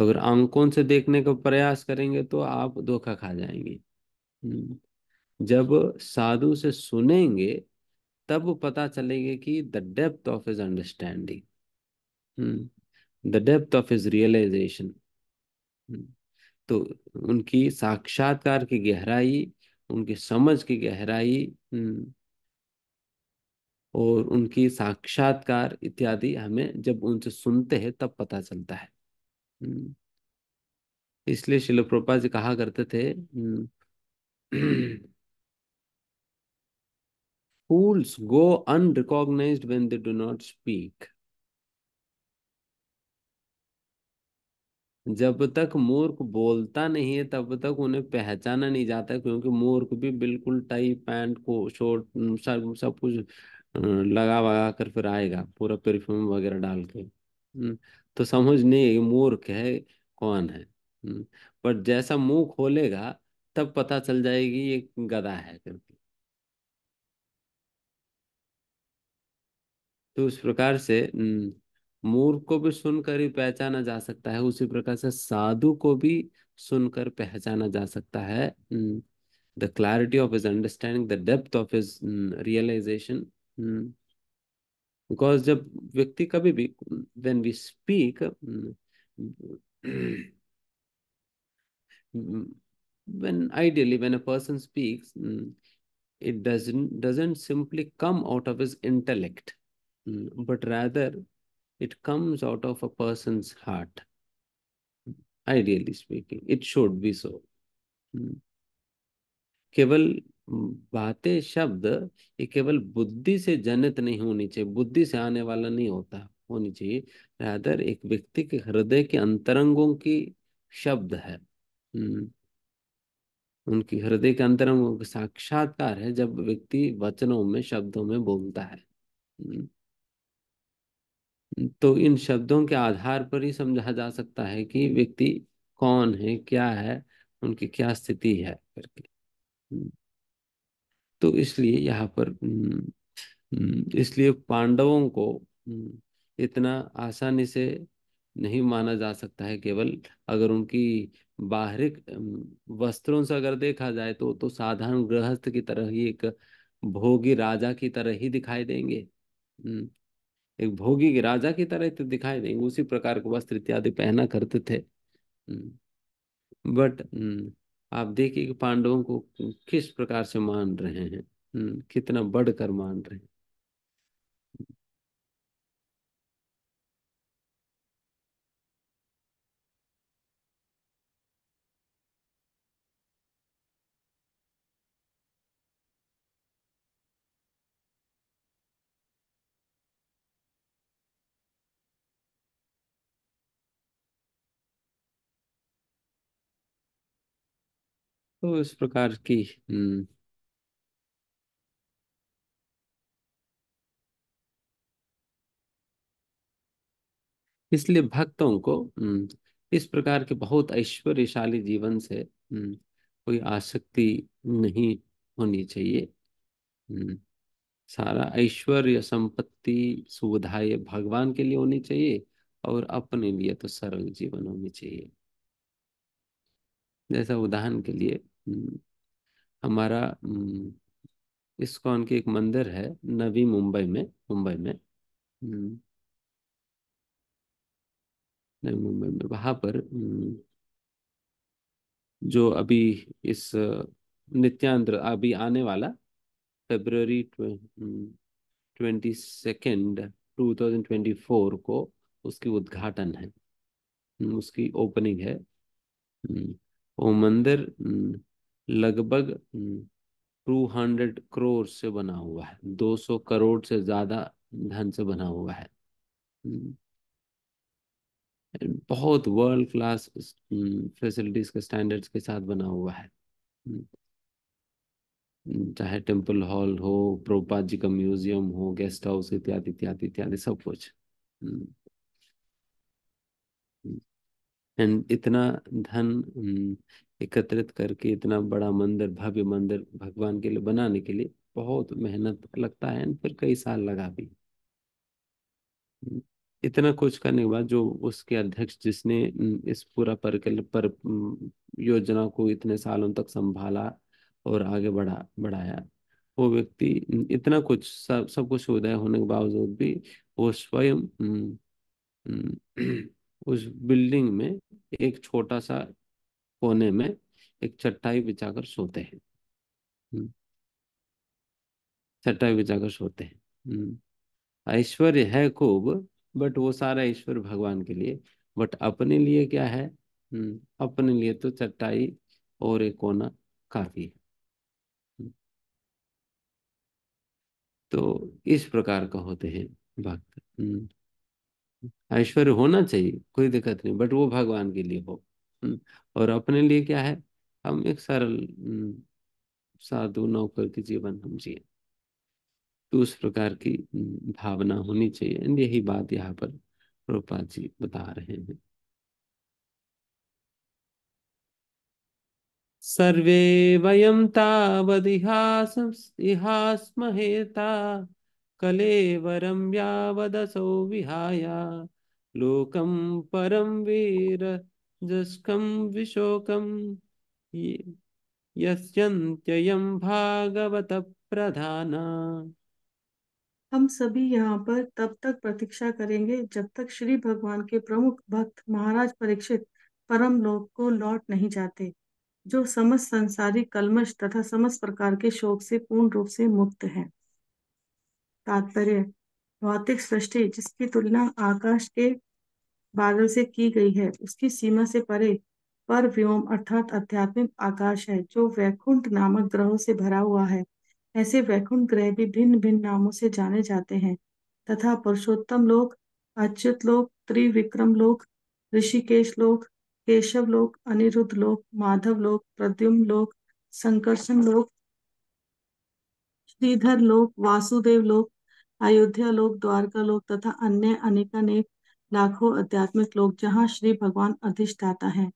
अगर आंखों से देखने का प्रयास करेंगे तो आप धोखा खा जाएंगे हम्म। जब साधु से सुनेंगे तब पता चलेगा कि the depth of his understanding hmm. The depth of his realisation तो उनकी साक्षात्कार की गहराई उनकी समझ की गहराई और उनकी साक्षात्कार इत्यादि हमें जब उनसे सुनते हैं तब पता चलता है हम्म। इसलिए शिल प्रपा जी कहा करते थे hmm. Fools go unrecognise when they do not speak जब तक मूर्ख बोलता नहीं है तब तक उन्हें पहचाना नहीं जाता क्योंकि मूर्ख भी बिल्कुल टाई पैंट को शॉर्ट सब सब कुछ लगा वगा कर फिर आएगा पूरा परफ्यूम वगैरह डाल के हम्म, तो समझ नहीं मूर्ख है कौन है हम्म, पर जैसा मुंह खोलेगा तब पता चल जाएगी ये गदा है करके तो उस प्रकार से हम्म, मूर्ख को भी सुनकर ही पहचाना जा सकता है उसी प्रकार से साधु को भी सुनकर पहचाना जा सकता है the clarity of his understanding the depth of his realisation Hmm. Because जब व्यक्ति कभी भी when we speak hmm, hmm, when ideally when a person speaks it doesn't doesn't simply come out of his intellect but rather it comes out of a person's heart ideally speaking it should be so केवल बातें शब्द ये केवल बुद्धि से जनित नहीं होनी चाहिए बुद्धि से आने वाला नहीं होता होनी चाहिए रादर एक व्यक्ति के हृदय के अंतरंगों की शब्द है हम्म। उनकी हृदय के अंतरंगों का साक्षात्कार है जब व्यक्ति वचनों में शब्दों में बोलता है हम्म। तो इन शब्दों के आधार पर ही समझा जा सकता है कि व्यक्ति कौन है क्या है उनकी क्या स्थिति है करके हम्म। तो इसलिए यहाँ पर इसलिए पांडवों को इतना आसानी से नहीं माना जा सकता है केवल अगर उनकी बाहरिक वस्त्रों से अगर देखा जाए तो तो साधारण गृहस्थ की तरह ही एक भोगी राजा की तरह ही दिखाई देंगे एक भोगी राजा की तरह तो दिखाई देंगे उसी प्रकार के वस्त्र इत्यादि पहना करते थे बट आप देखिए कि पांडवों को किस प्रकार से मान रहे हैं हम्म, कितना बढ़कर मान रहे हैं तो इस प्रकार की हम्म इसलिए भक्तों को हम्म, इस प्रकार के बहुत ऐश्वर्यशाली जीवन से हम्म, कोई आसक्ति नहीं होनी चाहिए हम्म, सारा ऐश्वर्य संपत्ति सुविधाएं भगवान के लिए होनी चाहिए और अपने लिए तो सरल जीवन होनी चाहिए जैसा उदाहरण के लिए हम्म, हमारा हम्म, इस्कॉन के एक मंदिर है नवी मुंबई में मुंबई में हम्म, नवी मुंबई में वहां पर जो अभी इस नित्यांतर अभी आने वाला February twenty second two thousand twenty four को उसकी उद्घाटन है उसकी ओपनिंग है वो मंदिर लगभग टू हंड्रेड करोड़ से बना हुआ है दो सौ करोड़ से ज्यादा धन से बना हुआ है हम्म, बहुत वर्ल्ड क्लास फैसिलिटीज के स्टैंडर्ड्स के साथ बना हुआ है हम्म, चाहे टेंपल हॉल हो प्रोपा जी का म्यूजियम हो गेस्ट हाउस इत्यादि इत्यादि इत्यादि सब कुछ एंड हम्म, इतना धन एकत्रित करके इतना बड़ा मंदिर भव्य मंदिर भगवान के लिए बनाने के लिए बहुत मेहनत लगता है फिर कई साल लगा भी इतना कुछ करने के बाद जो उसके अध्यक्ष जिसने इस पूरा पर योजना को इतने सालों तक संभाला और आगे बढ़ा बढ़ाया वो व्यक्ति इतना कुछ सब सब कुछ उदय होने के बावजूद भी वो स्वयं उस बिल्डिंग में एक छोटा सा कोने में एक चट्टाई बिछाकर सोते हैं हम्म। चट्टाई बिछाकर सोते हैं हम्म। ऐश्वर्य है खूब बट वो सारा ईश्वर भगवान के लिए बट अपने लिए क्या है हम्म। अपने लिए तो चट्टाई और एक कोना काफी है तो इस प्रकार का होते हैं भक्त ऐश्वर्य होना चाहिए कोई दिक्कत नहीं बट वो भगवान के लिए हो हम्म, और अपने लिए क्या है हम एक सरल हम्म, साधु नौकर के जीवन हम जिए तो उस प्रकार की हम्म, भावना होनी चाहिए यही बात यहाँ पर रूपा जी बता रहे हैं सर्वे वयम तावदिहास इहास्महेता कलेवरम यावदसौ विहाय लोकम परम वीर दुष्कम विशोकम यस्यन्त्ययं भागवत प्रधाना हम सभी यहाँ पर तब तक प्रतीक्षा करेंगे जब तक श्री भगवान के प्रमुख भक्त महाराज परीक्षित परम लोक को लौट नहीं जाते जो समस्त संसारी कलमश तथा समस्त प्रकार के शोक से पूर्ण रूप से मुक्त है तात्पर्य भौतिक सृष्टि जिसकी तुलना आकाश के बादल से की गई है उसकी सीमा से परे पर व्योम अर्थात आध्यात्मिक आकाश है जो वैकुंठ नामक ग्रहों से भरा हुआ है ऐसे वैकुंठ ग्रह भी भिन्न भिन्न नामों से जाने जाते हैं तथा पुरुषोत्तम लोक अच्युत लोक त्रिविक्रम लोक ऋषिकेश लोक केशव लोक अनिरुद्ध लोक माधव लोक प्रद्युम्न लोक संकर्षण लोक श्रीधर लोक वासुदेव लोक अयोध्या लोक द्वारका लोक तथा अन्य अनेकानेक लाखों आध्यात्मिक लोग जहाँ श्री भगवान अधिष्ठाता है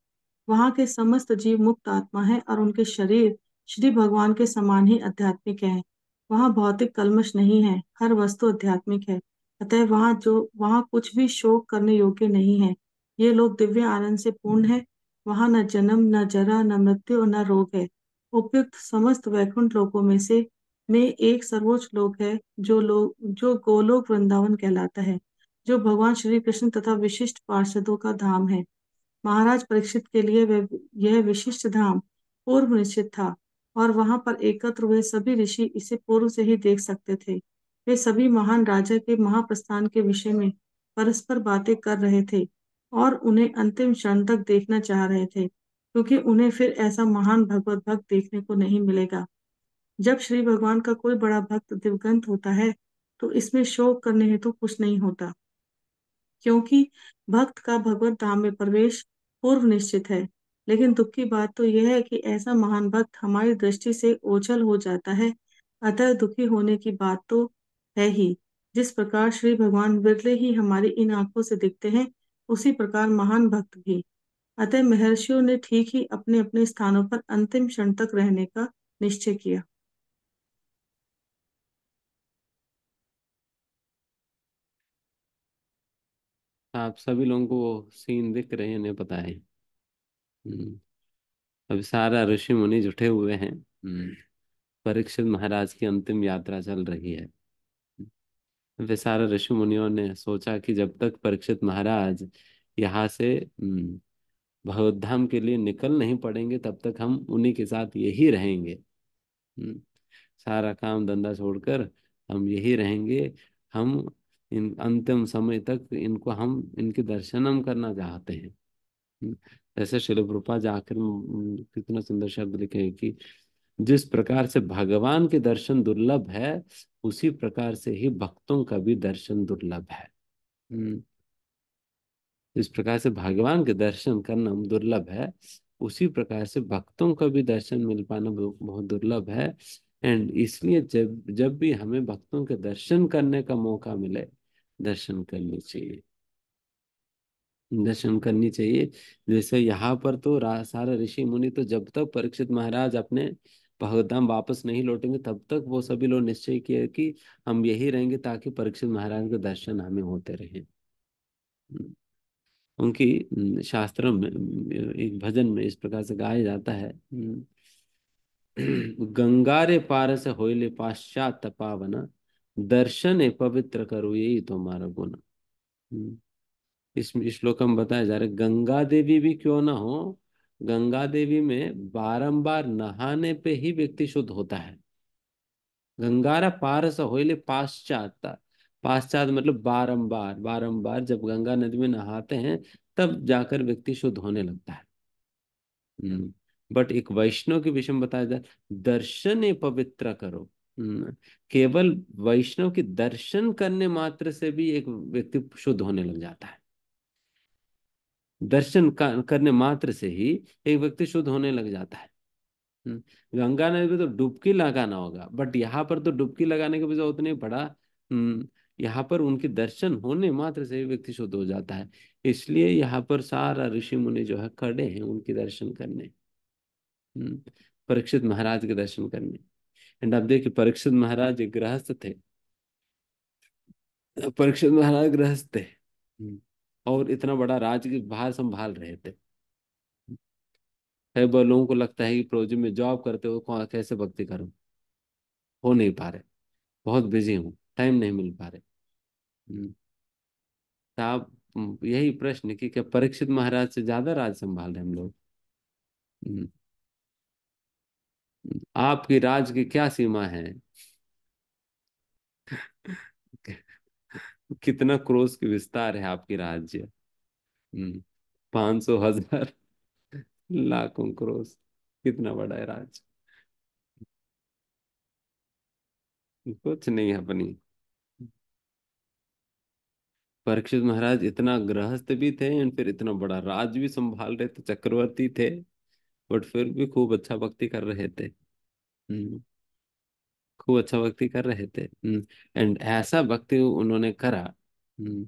वहाँ के समस्त जीव मुक्त आत्मा है और उनके शरीर श्री भगवान के समान ही आध्यात्मिक है वहाँ भौतिक कलमश नहीं है हर वस्तु आध्यात्मिक है अतः वहाँ जो वहाँ कुछ भी शोक करने योग्य नहीं है ये लोग दिव्य आनंद से पूर्ण है वहाँ न जन्म न जरा न मृत्यु और न रोग है उपयुक्त समस्त वैकुंठ लोगों में से में एक सर्वोच्च लोक है जो लोग जो गोलोक वृंदावन कहलाता है जो भगवान श्री कृष्ण तथा विशिष्ट पार्षदों का धाम है महाराज परीक्षित के लिए यह विशिष्ट धाम पूर्व निश्चित था और वहां पर एकत्र हुए सभी ऋषि इसे पूर्व से ही देख सकते थे वे सभी महान राजा के महाप्रस्थान के विषय में परस्पर बातें कर रहे थे और उन्हें अंतिम क्षण तक देखना चाह रहे थे क्योंकि उन्हें फिर ऐसा महान भगवत भक्त देखने को नहीं मिलेगा जब श्री भगवान का कोई बड़ा भक्त दिवगंत होता है तो इसमें शोक करने हेतु तो कुछ नहीं होता क्योंकि भक्त का भगवत धाम में प्रवेश पूर्व निश्चित है लेकिन दुख की बात तो यह है कि ऐसा महान भक्त हमारी दृष्टि से ओझल हो जाता है अतः दुखी होने की बात तो है ही जिस प्रकार श्री भगवान बिरले ही हमारी इन आंखों से दिखते हैं उसी प्रकार महान भक्त भी अतः महर्षियों ने ठीक ही अपने अपने स्थानों पर अंतिम क्षण तक रहने का निश्चय किया आप सभी लोगों को वो सीन दिख रहे हैं इन्हें पता है हम्म। अभी सारा ऋषि मुनि जुटे हुए हैं हम्म। परीक्षित महाराज की अंतिम यात्रा चल रही है वे हम्म। सारे ऋषि मुनियों ने सोचा कि जब तक परीक्षित महाराज यहाँ से भगवधाम के लिए निकल नहीं पड़ेंगे तब तक हम उन्हीं के साथ यही रहेंगे सारा काम धंधा छोड़कर हम यही रहेंगे हम इन अंतिम समय तक इनको हम इनके दर्शन हम करना चाहते हैं ऐसे शिलूपा जाकर कितना सुंदर शब्द लिखे हैं कि जिस प्रकार से भगवान के दर्शन दुर्लभ है उसी प्रकार से ही भक्तों का भी दर्शन दुर्लभ है हम्म, जिस प्रकार से भगवान के दर्शन करना दुर्लभ है उसी प्रकार से भक्तों का भी दर्शन मिल पाना बहुत दुर्लभ है एंड इसलिए जब जब भी हमें भक्तों के दर्शन करने का मौका मिले दर्शन करनी चाहिए दर्शन करनी चाहिए जैसे यहाँ पर तो सारा ऋषि मुनि तो जब तक परीक्षित महाराज अपने भगवधाम वापस नहीं लौटेंगे तब तक वो सभी लोग निश्चय किए कि हम यही रहेंगे ताकि परीक्षित महाराज के दर्शन हमें होते रहे उनकी शास्त्रों में एक भजन में इस प्रकार से गाया जाता है गंगारे पार से होइले पाश्चात पावन दर्शन पवित्र करो यही तुम्हारा गुना हम्म। इस श्लोक में बताया जा रहा है गंगा देवी भी क्यों ना हो गंगा देवी में बारंबार नहाने पे ही व्यक्ति शुद्ध होता है गंगारा पार स होइले पाश्चात पाश्चात मतलब बारंबार बारंबार जब गंगा नदी में नहाते हैं तब जाकर व्यक्ति शुद्ध होने लगता है हम्म। बट एक वैष्णव के विषय में बताया जाए दर्शन पवित्र करो हम्म, केवल वैष्णव के दर्शन करने मात्र से भी एक व्यक्ति शुद्ध होने लग जाता है दर्शन करने मात्र से ही एक व्यक्ति शुद्ध होने लग जाता है हम्म, गंगा नदी में तो डुबकी लगाना होगा बट यहाँ पर तो डुबकी लगाने के बजाय उतने बड़ा हम्म, यहाँ पर उनके दर्शन होने मात्र से व्यक्ति शुद्ध हो जाता है इसलिए यहाँ पर सारा ऋषि मुनि जो है खड़े हैं उनके दर्शन करने हम्म, परीक्षित महाराज के दर्शन करने एंड आप देखिए परीक्षित महाराज एक गृहस्थ थे परीक्षित महाराज गृहस्थ थे हम्म, और इतना बड़ा राज बाहर संभाल रहे थे कई बार लोगों को लगता है कि प्रोजी में जॉब करते हो कैसे भक्ति करूं हो नहीं पा रहे बहुत बिजी हूं टाइम नहीं मिल पा रहे हम्म, तो आप यही प्रश्न कि क्या परीक्षित महाराज से ज्यादा राज संभाल रहे हम लोग आपकी राज की क्या सीमा है कितना क्रोश की विस्तार है आपकी राज्य हम्म, पांच सौ हजार लाखों क्रोश कितना बड़ा है राज कुछ नहीं है अपनी परीक्षित महाराज इतना गृहस्थ भी थे और फिर इतना बड़ा राज भी संभाल रहे थे तो चक्रवर्ती थे बट फिर भी खूब अच्छा भक्ति कर रहे थे हम्म, खूब अच्छा भक्ति कर रहे थे एंड हम्म, ऐसा भक्ति उन्होंने करा हम्म,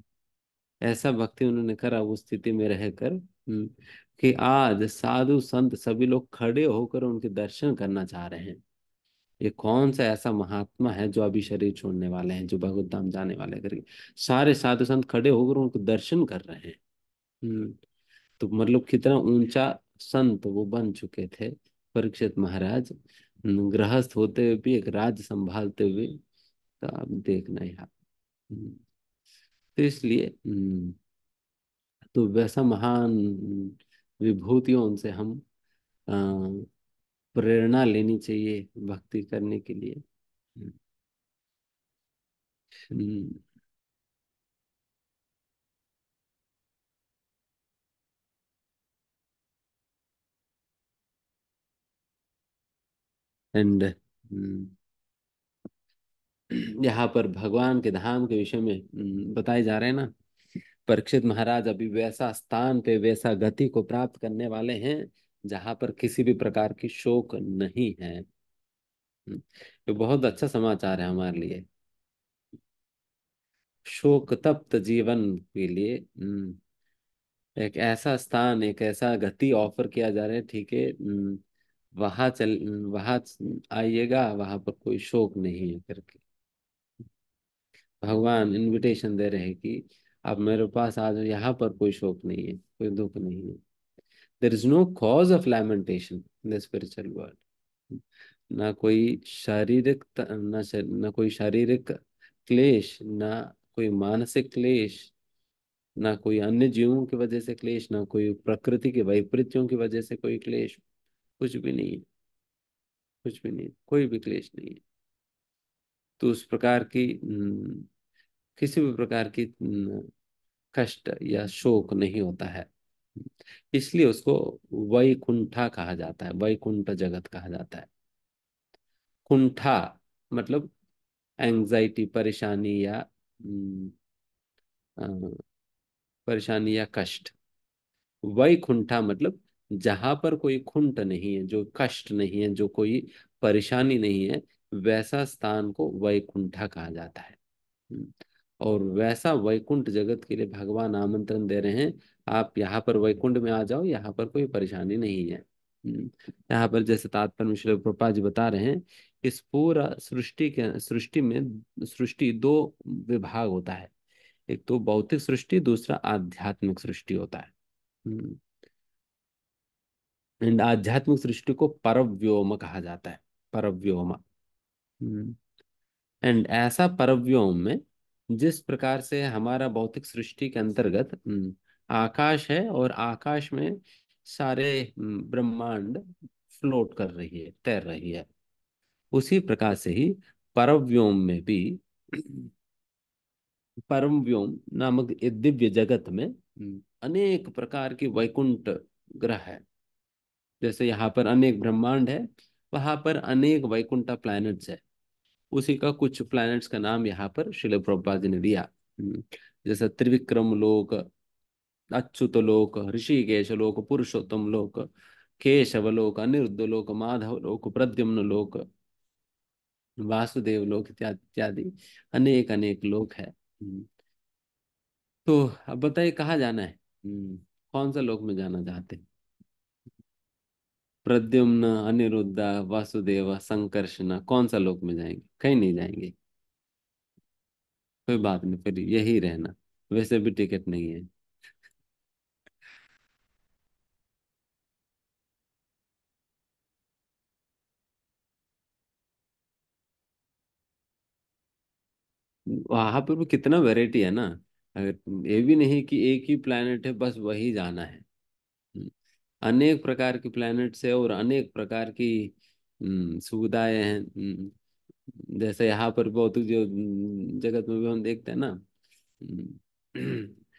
ऐसा भक्ति उन्होंने करा उस स्थिति में रहकर कि आज साधु संत सभी लोग खड़े होकर उनके दर्शन करना चाह रहे हैं ये कौन सा ऐसा महात्मा है जो अभी शरीर छोड़ने वाले हैं जो भगवत धाम जाने वाले करके सारे साधु संत खड़े होकर उनको दर्शन कर रहे हैं तो मतलब कितना ऊंचा संत वो बन चुके थे परीक्षित महाराज गृहस्थ होते हुए भी एक राज संभालते हुए तो आप देखना यहाँ हम्म, तो इसलिए हम्म, तो वैसा महान विभूतियों से हम प्रेरणा लेनी चाहिए भक्ति करने के लिए हम्म, एंड mm, यहाँ पर भगवान के धाम के विषय में mm, बताए जा रहे हैं ना परीक्षित महाराज अभी वैसा स्थान पे वैसा गति को प्राप्त करने वाले हैं जहां पर किसी भी प्रकार की शोक नहीं है mm, तो बहुत अच्छा समाचार है हमारे लिए शोक तप्त जीवन के लिए एक ऐसा स्थान एक ऐसा गति ऑफर किया जा रहा है ठीक है वहां चल वहां आइएगा वहां पर कोई शोक नहीं है करके भगवान इनविटेशन दे रहे कि आप मेरे पास आ जाओ यहाँ पर कोई शोक नहीं है कोई दुख नहीं है there is no cause of lamentation in the spiritual world ना कोई शारीरिक ना शर, ना कोई शारीरिक क्लेश ना कोई मानसिक क्लेश ना कोई अन्य जीवों की वजह से क्लेश ना कोई प्रकृति के वैपरीत्यों की वजह से कोई क्लेश कुछ भी नहीं है कुछ भी नहीं कोई भी क्लेश नहीं है तो उस प्रकार की किसी भी प्रकार की कष्ट या शोक नहीं होता है इसलिए उसको वैकुंठा कहा जाता है वैकुंठ जगत कहा जाता है कुंठा मतलब एंजाइटी परेशानी या परेशानी या कष्ट वैकुंठा मतलब जहां पर कोई खुंट नहीं है जो कष्ट नहीं है जो कोई परेशानी नहीं है वैसा स्थान को वैकुंठा कहा जाता है हम्म, और वैसा वैकुंठ जगत के लिए भगवान आमंत्रण दे रहे हैं आप यहाँ पर वैकुंठ में आ जाओ यहाँ पर कोई परेशानी नहीं है हम्म, यहाँ पर जैसे तात्पर्य श्री कृपा जी बता रहे हैं इस पूरा सृष्टि के सृष्टि में सृष्टि दो विभाग होता है एक तो भौतिक सृष्टि दूसरा आध्यात्मिक सृष्टि होता है हम्म, एंड आध्यात्मिक सृष्टि को परव्योम कहा जाता है परव्योम हम्म। एंड ऐसा परव्योम में जिस प्रकार से हमारा भौतिक सृष्टि के अंतर्गत हम्म, आकाश है और आकाश में सारे हम्म, ब्रह्मांड फ्लोट कर रही है तैर रही है उसी प्रकार से ही परव्योम में भी परम व्योम नामक दिव्य जगत में अनेक प्रकार की वैकुंठ ग्रह है जैसे यहाँ पर अनेक ब्रह्मांड है वहां पर अनेक वैकुंठा प्लैनेट्स है उसी का कुछ प्लैनेट्स का नाम यहाँ पर शिल प्रभा जी ने दिया हम्म, जैसे त्रिविक्रम लोक अच्युत लोक ऋषिकेश लोक पुरुषोत्तम लोक केशव लोक अनिरुद्ध लोक माधव लोक प्रद्युम्न लोक वासुदेव लोक इत्यादि इत्यादि अनेक अनेक लोक है हम्म, तो अब बताइए कहाँ जाना है हम्म, कौन सा लोक में जाना चाहते हैं प्रद्युम्न अनिरुद्धा वासुदेव संकर्षण कौन सा लोक में जाएंगे कहीं नहीं जाएंगे कोई बात नहीं फिर यही रहना वैसे भी टिकट नहीं है वहां पर भी कितना वैरायटी है ना अगर ये भी नहीं कि एक ही प्लेनेट है बस वही जाना है अनेक प्रकार की प्लैनेट्स है और अनेक प्रकार की सुविधाएं हैं जैसे यहाँ पर भौतिक जो जगत में भी हम देखते हैं ना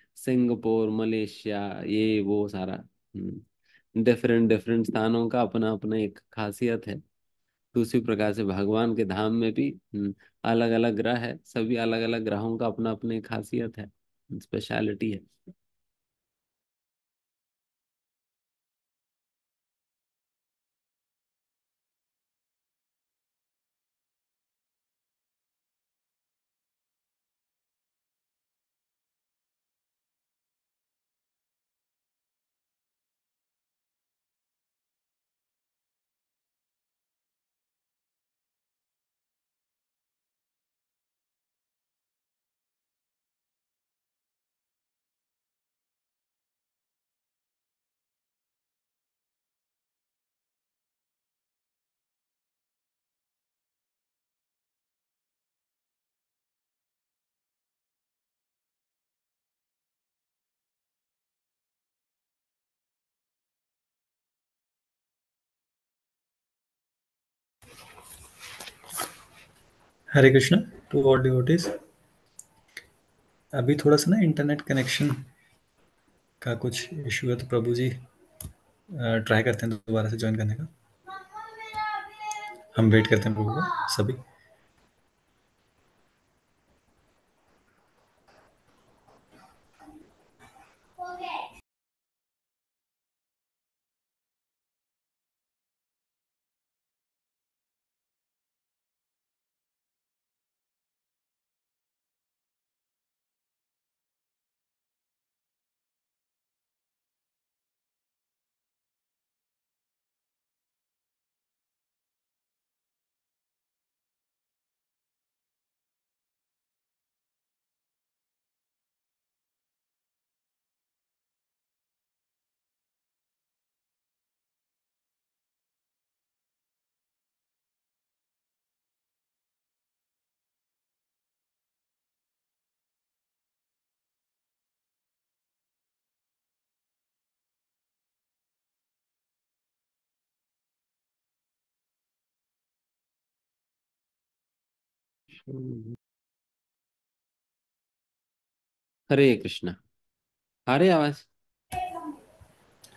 सिंगापुर मलेशिया ये वो सारा डिफरेंट डिफरेंट स्थानों का अपना अपना एक खासियत है तो उसी प्रकार से भगवान के धाम में भी अलग अलग ग्रह है सभी अलग अलग ग्रहों का अपना अपने खासियत है स्पेशलिटी है Hare Krishna to all devotees अभी थोड़ा सा ना इंटरनेट कनेक्शन का कुछ इशू है तो प्रभु जी ट्राई करते हैं दोबारा से ज्वाइन करने का हम वेट करते हैं प्रभु का सभी हम्म। हरे कृष्ण आ रही आवाज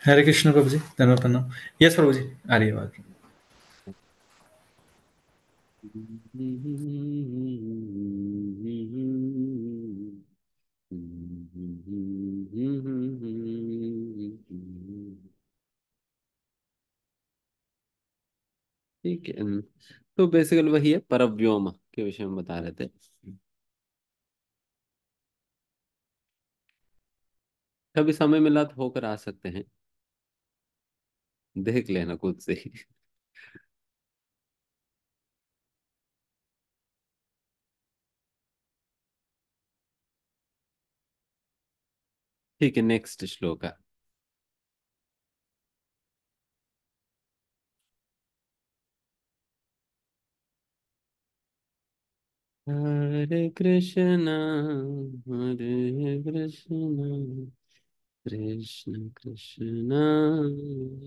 हरे कृष्ण प्रभु जी धन्यवाद प्रणाम यस प्रभु जी आ रही आवाज ठीक है तो बेसिकल वही है परव्योम के विषय में बता रहे थे कभी समय मिला तो होकर आ सकते हैं देख लेना खुद से ही ठीक है नेक्स्ट श्लोक है हरे कृष्णा हरे कृष्णा कृष्ण कृष्णा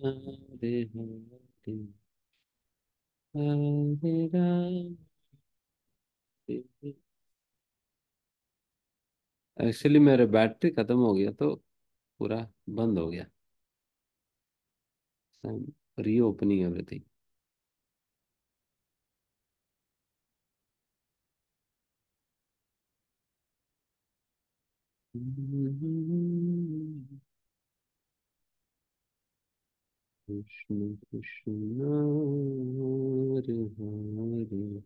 हरे हरे हरे राम एक्चुअली मेरे बैटरी खत्म हो गया तो पूरा बंद हो गया reopening everything Krishna Krishna Hare Hare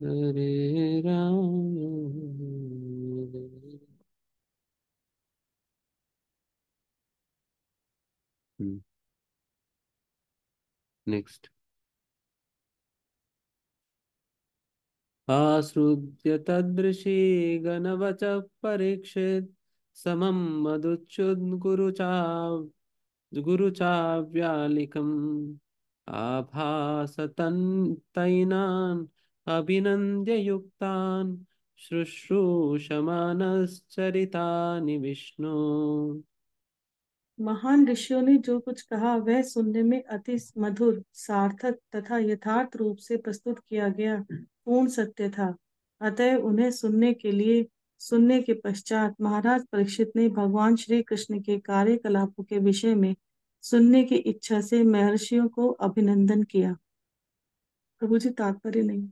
Hare Rama hmm. Next आसृज्य तदृशी गणवचः परीक्षित् समं मदुच्युद्गुरुचा आभास आभासतन् अभिनंद्य युक्तान शुश्रूषमानश्चरितानि विष्णु महान ऋषियों ने जो कुछ कहा वह सुनने में अति मधुर सार्थक तथा यथार्थ रूप से प्रस्तुत किया गया पूर्ण सत्य था अतः उन्हें सुनने के लिए सुनने के पश्चात महाराज परीक्षित ने भगवान श्री कृष्ण के कार्यकलापों के विषय में सुनने की इच्छा से महर्षियों को अभिनंदन किया प्रभु जी तात्पर्य नहीं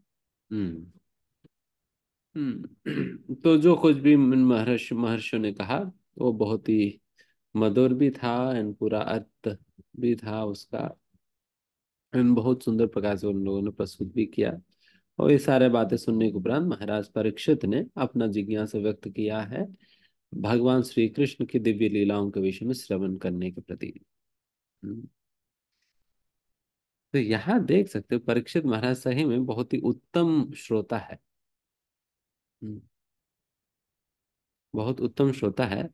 हम्म, हम्म। तो जो कुछ भी महर्ष महर्षियों ने कहा वो बहुत ही मधुर भी था एंड पूरा अर्थ भी था उसका एंड बहुत सुंदर प्रकार से उन लोगों ने प्रस्तुत भी किया और ये सारे बातें सुनने के उपरांत महाराज परीक्षित ने अपना जिज्ञासा व्यक्त किया है भगवान श्री कृष्ण की दिव्य लीलाओं के विषय में श्रवण करने के प्रति हम्म। तो यहाँ देख सकते हो परीक्षित महाराज सही में बहुत ही उत्तम श्रोता है हम्म। बहुत उत्तम श्रोता है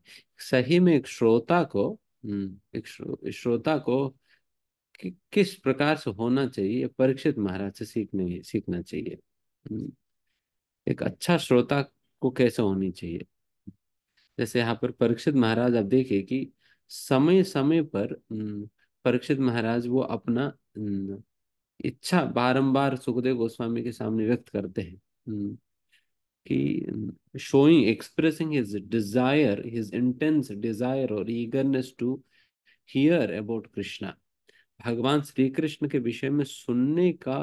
सही में एक श्रोता को हम्म, एक श्रोता को कि किस प्रकार से होना चाहिए परीक्षित महाराज से सीखने सीखना चाहिए हम्म, एक अच्छा श्रोता को कैसे होनी चाहिए जैसे यहाँ पर परीक्षित महाराज आप देखिए कि समय समय पर हम्म, परीक्षित महाराज वो अपना हम्म, इच्छा बारंबार सुखदेव गोस्वामी के सामने व्यक्त करते हैं कि showing expressing his desire his intense desire और eagerness to hear about Krishna भगवान श्री कृष्ण के विषय में सुनने का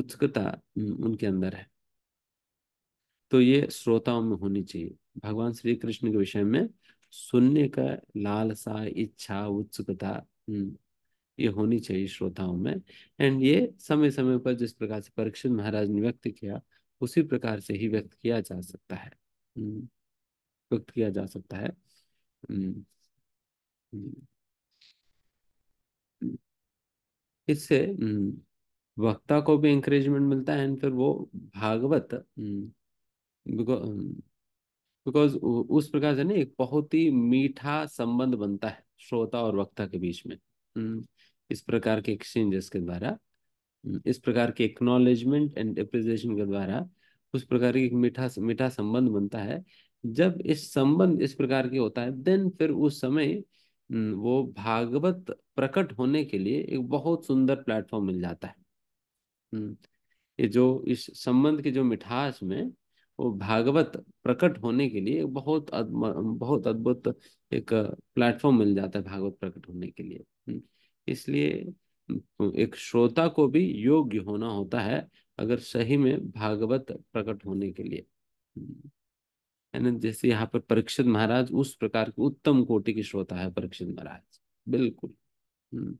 उत्सुकता उनके अंदर है तो ये श्रोताओं में होनी चाहिए भगवान श्री कृष्ण के विषय में सुनने का लालसा इच्छा उत्सुकता ये होनी चाहिए श्रोताओं में एंड ये समय समय पर जिस प्रकार से परीक्षित महाराज ने व्यक्त किया उसी प्रकार से ही व्यक्त किया जा सकता है व्यक्त किया जा सकता है इससे वक्ता को भी इंकरेजमेंट मिलता है एंड फिर वो भागवत बिकॉज उस प्रकार से ना एक बहुत ही मीठा संबंध बनता है श्रोता और वक्ता के बीच में इस प्रकार के एक्सचेंजेस के द्वारा इस प्रकार के एक्नोलेजमेंट एंड अप्रिसिएशन के द्वारा उस प्रकार की मीठा मीठा संबंध बनता है जब इस संबंध इस प्रकार के होता है देन फिर उस समय वो भागवत प्रकट होने के लिए एक बहुत सुंदर प्लेटफॉर्म मिल जाता है ये जो इस संबंध की जो मिठास में वो भागवत प्रकट होने के लिए बहुत बहुत अद्भुत एक प्लेटफॉर्म मिल जाता है भागवत प्रकट होने के लिए इसलिए एक श्रोता को भी योग्य होना होता है अगर सही में भागवत प्रकट होने के लिए है ना जैसे यहाँ पर परीक्षित महाराज उस प्रकार के उत्तम कोटि की श्रोता है परीक्षित महाराज बिल्कुल हम्म।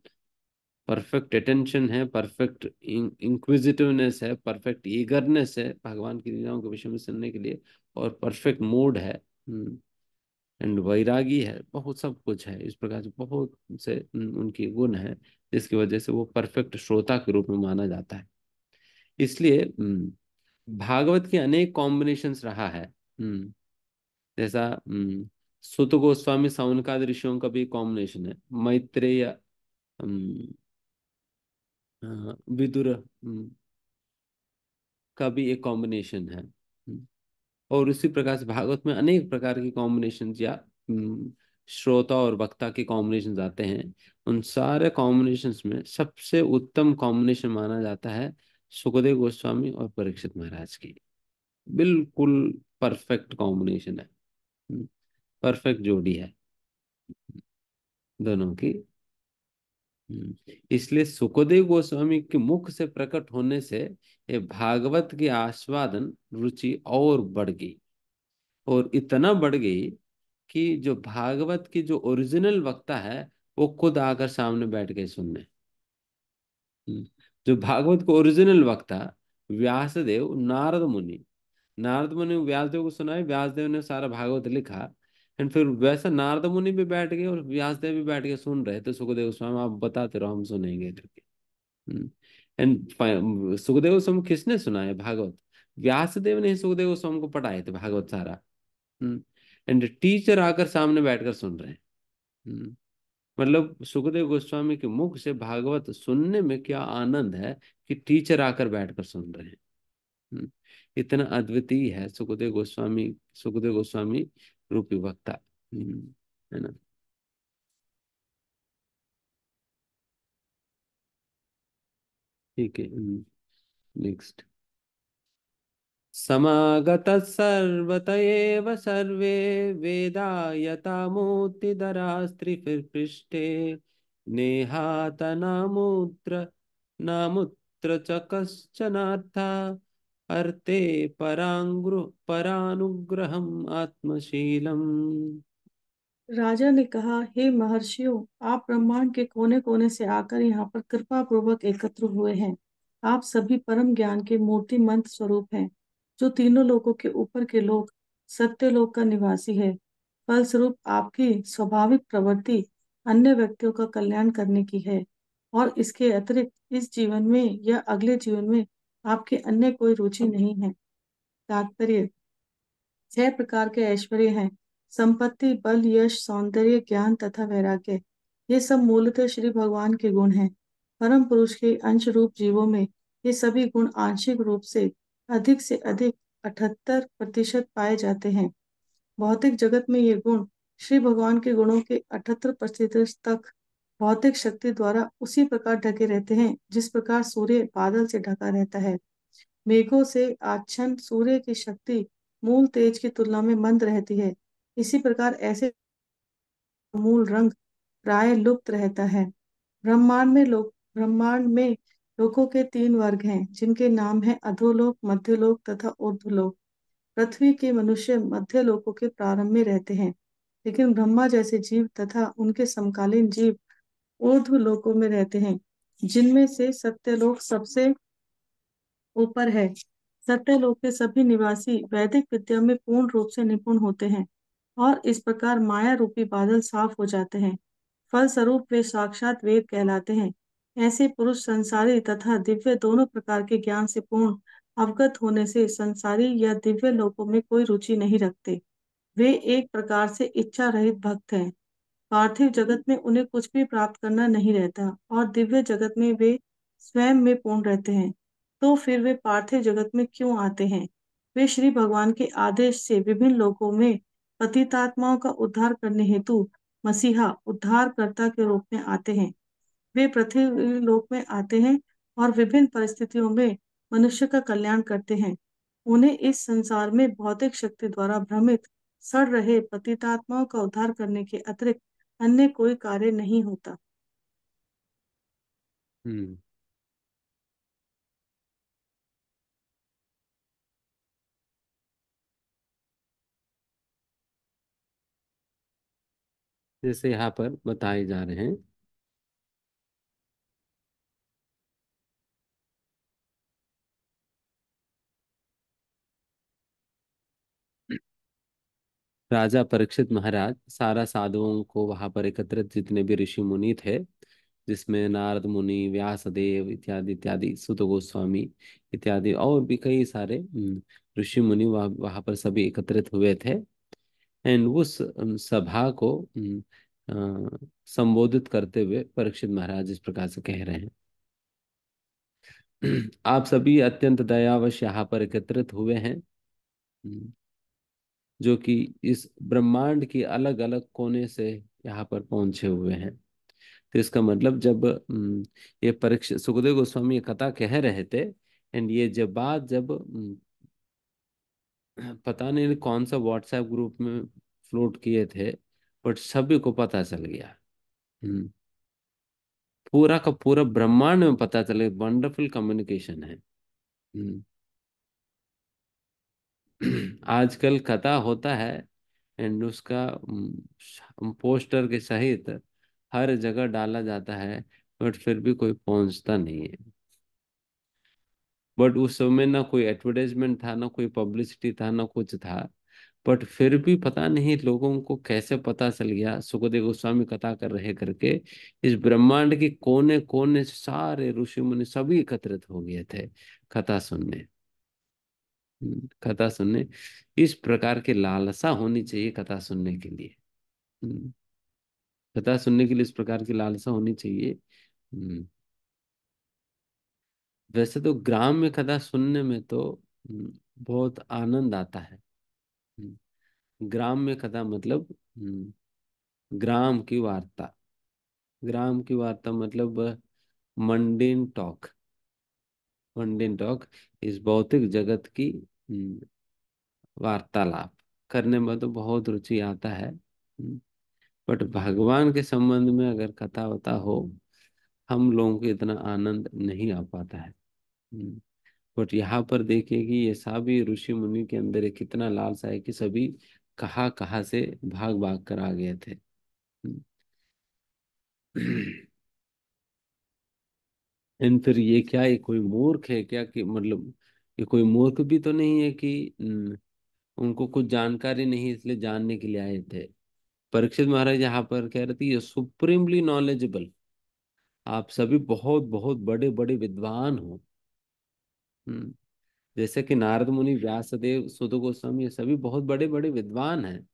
परफेक्ट अटेंशन है परफेक्ट इंक्विजिटिवनेस है परफेक्ट ईगरनेस है भगवान की लीलाओं के विषय में सुनने के लिए और परफेक्ट मूड है हम्म। एंड वैरागी है बहुत सब कुछ है इस प्रकार से बहुत से हम्म, उनकी गुण है जिसकी वजह से वो परफेक्ट श्रोता के रूप में माना जाता है इसलिए भागवत के अनेक कॉम्बिनेशन रहा है जैसा सुत गोस्वामी सावन का दृश्यों का भी कॉम्बिनेशन है मैत्रेय विदुर का भी एक कॉम्बिनेशन है और उसी प्रकार से भागवत में अनेक प्रकार के कॉम्बिनेशन या श्रोता और वक्ता के कॉम्बिनेशन आते हैं उन सारे कॉम्बिनेशन में सबसे उत्तम कॉम्बिनेशन माना जाता है सुखदेव गोस्वामी और परीक्षित महाराज की बिल्कुल परफेक्ट कॉम्बिनेशन है परफेक्ट जोड़ी है दोनों की इसलिए सुखदेव गोस्वामी के मुख से प्रकट होने से ये भागवत की आस्वादन रुचि और बढ़ गई और इतना बढ़ गई कि जो भागवत की जो ओरिजिनल वक्ता है वो खुद आकर सामने बैठ के सुनने जो भागवत को ओरिजिनल वक्ता व्यासदेव नारद मुनि नारद मुनि व्यासदेव को सुनाई व्यासदेव ने सारा भागवत लिखा एंड फिर वैसा नारद मुनि भी बैठ गए और व्यासदेव भी बैठ के सुन रहे थे सुखदेव गोस्वामी आप बताते रहो हम सुनेंगे एंड हम्म, हम्म, सुखदेव स्वामी किसने सुनाया भागवत व्यासदेव ने सुखदेव गोस्वामी को पढ़ाए थे भागवत सारा एंड हम्म, टीचर आकर सामने बैठकर सुन रहे हैं मतलब सुखदेव गोस्वामी के मुख से भागवत सुनने में क्या आनंद है कि टीचर आकर बैठकर सुन रहे हैं हम्म, इतना अद्वितीय है सुखदेव गोस्वामी सुखदेव गोस्वामी रूपी वक्ता हम्म, है ना ठीक है नेक्स्ट हम्म, समागत सर्वत सर्वे वेदा फिर पृष्ठे नेहात नामूत्र नामूत्र च कश्चनार्था अर्ते परांग्रु परानुग्रहम आत्मशीलम राजा ने कहा हे महर्षियों आप ब्रह्मांड के कोने कोने से आकर यहाँ पर कृपा पूर्वक एकत्र हुए हैं आप सभी परम ज्ञान के मूर्ति मंत स्वरूप हैं जो तीनों लोगों के ऊपर के लोग सत्य लोक का निवासी है फलस्वरूप आपकी स्वाभाविक प्रवृत्ति अन्य व्यक्तियों का कल्याण करने की है और इसके अतिरिक्त इस जीवन में या अगले जीवन में आपके अन्य कोई रुचि नहीं है तात्पर्य छह प्रकार के ऐश्वर्य हैं संपत्ति बल यश सौंदर्य ज्ञान तथा वैराग्य ये सब मूलतः श्री भगवान के गुण हैं परम पुरुष के अंश रूप जीवों में ये सभी गुण आंशिक रूप से अधिक से अधिक अठहत्तर प्रतिशत पाए जाते हैं भौतिक जगत में ये गुण श्री भगवान के गुणों के अठहत्तर प्रतिशत तक भौतिक शक्ति द्वारा उसी प्रकार ढके रहते हैं जिस प्रकार सूर्य बादल से ढका रहता है मेघों से आच्छन सूर्य की शक्ति मूल तेज की तुलना में मंद रहती है इसी प्रकार ऐसे मूल रंग प्राय लुप्त रहता है ब्रह्मांड में लोग ब्रह्मांड में लोकों के तीन वर्ग हैं जिनके नाम हैं अधोलोक मध्यलोक तथा ऊर्ध्वलोक पृथ्वी के मनुष्य मध्य लोकों के प्रारंभ में रहते हैं लेकिन ब्रह्मा जैसे जीव तथा उनके समकालीन जीव ऊर्ध लोकों में रहते हैं जिनमें से सत्यलोक सबसे ऊपर है सत्यलोक के सभी निवासी वैदिक विद्या में पूर्ण रूप से निपुण होते हैं और इस प्रकार माया रूपी बादल साफ हो जाते हैं फलस्वरूप वे साक्षात वेद कहलाते हैं ऐसे पुरुष संसारी तथा दिव्य दोनों प्रकार के ज्ञान से पूर्ण अवगत होने से संसारी या दिव्य लोकों में कोई रुचि नहीं रखते वे एक प्रकार से इच्छा रहित भक्त हैं पार्थिव जगत में उन्हें कुछ भी प्राप्त करना नहीं रहता और दिव्य जगत में वे स्वयं में पूर्ण रहते हैं तो फिर वे पार्थिव जगत में क्यों आते हैं वे श्री भगवान के आदेश से विभिन्न लोगों में पतितात्माओं का उद्धार करने हेतु मसीहा उद्धार करता के रूप में आते हैं वे पृथ्वी लोक में आते हैं और विभिन्न परिस्थितियों में मनुष्य का कल्याण करते हैं उन्हें इस संसार में भौतिक शक्ति द्वारा भ्रमित सड़ रहे पतितात्माओं का उद्धार करने के अतिरिक्त अन्य कोई कार्य नहीं होता हम्म जैसे यहाँ पर बताए जा रहे हैं राजा परीक्षित महाराज सारा साधुओं को वहां पर एकत्रित जितने भी ऋषि मुनि थे जिसमें नारद मुनि व्यासदेव इत्यादि इत्यादि सुत गोस्वामी इत्यादि और भी कई सारे ऋषि मुनि वहां पर सभी एकत्रित हुए थे एंड उस सभा को संबोधित करते हुए परीक्षित महाराज इस प्रकार से कह रहे हैं आप सभी अत्यंत दयावश यहाँ पर एकत्रित हुए हैं जो कि इस ब्रह्मांड के अलग अलग कोने से यहाँ पर पहुंचे हुए हैं तो इसका मतलब जब ये परीक्षा सुखदेव गोस्वामी ये कथा कह रहे थे एंड ये जब बात जब पता नहीं कौन सा व्हाट्सएप ग्रुप में फ्लोट किए थे बट सभी को पता चल गया पूरा का पूरा ब्रह्मांड में पता चले वंडरफुल कम्युनिकेशन है आजकल कथा होता है एंड उसका पोस्टर के सहित हर जगह डाला जाता है बट फिर भी कोई पहुंचता नहीं है बट उस समय ना कोई एडवर्टाइजमेंट था ना कोई पब्लिसिटी था ना कुछ था बट फिर भी पता नहीं लोगों को कैसे पता चल गया सुखदेव गोस्वामी कथा कर रहे करके इस ब्रह्मांड के कोने कोने सारे ऋषि मुनि सभी एकत्रित हो गए थे कथा सुनने कथा सुनने इस प्रकार के लालसा होनी चाहिए कथा सुनने के लिए हम्म। कथा सुनने के लिए इस प्रकार की लालसा होनी चाहिए हम्म। वैसे तो ग्राम में कथा सुनने में तो हम्म, बहुत आनंद आता है ग्राम में कथा मतलब ग्राम की वार्ता ग्राम की वार्ता मतलब मंडेन टॉक मंडेन टॉक इस भौतिक जगत की हम्म, वार्तालाप करने में तो बहुत रुचि आता है हम्म, बट भगवान के संबंध में अगर कथा वथा हो हम लोगों को इतना आनंद नहीं आ पाता है हम्म, बट यहाँ पर देखिए कि ये सभी ऋषि मुनि के अंदर एक कितना लालसा है कि सभी कहा कहा से भाग भाग कर आ गए थे एंड फिर ये क्या ये कोई मूर्ख है क्या कि मतलब ये कोई मूर्ख भी तो नहीं है कि उनको कुछ जानकारी नहीं इसलिए जानने के लिए आए थे परीक्षित महाराज यहाँ पर कह रहे थे ये सुप्रीमली नॉलेजेबल आप सभी बहुत बहुत बड़े बड़े विद्वान हो हम्म, जैसे कि नारद मुनि व्यासदेव सुध गोस्वामी ये सभी बहुत बड़े बड़े विद्वान हैं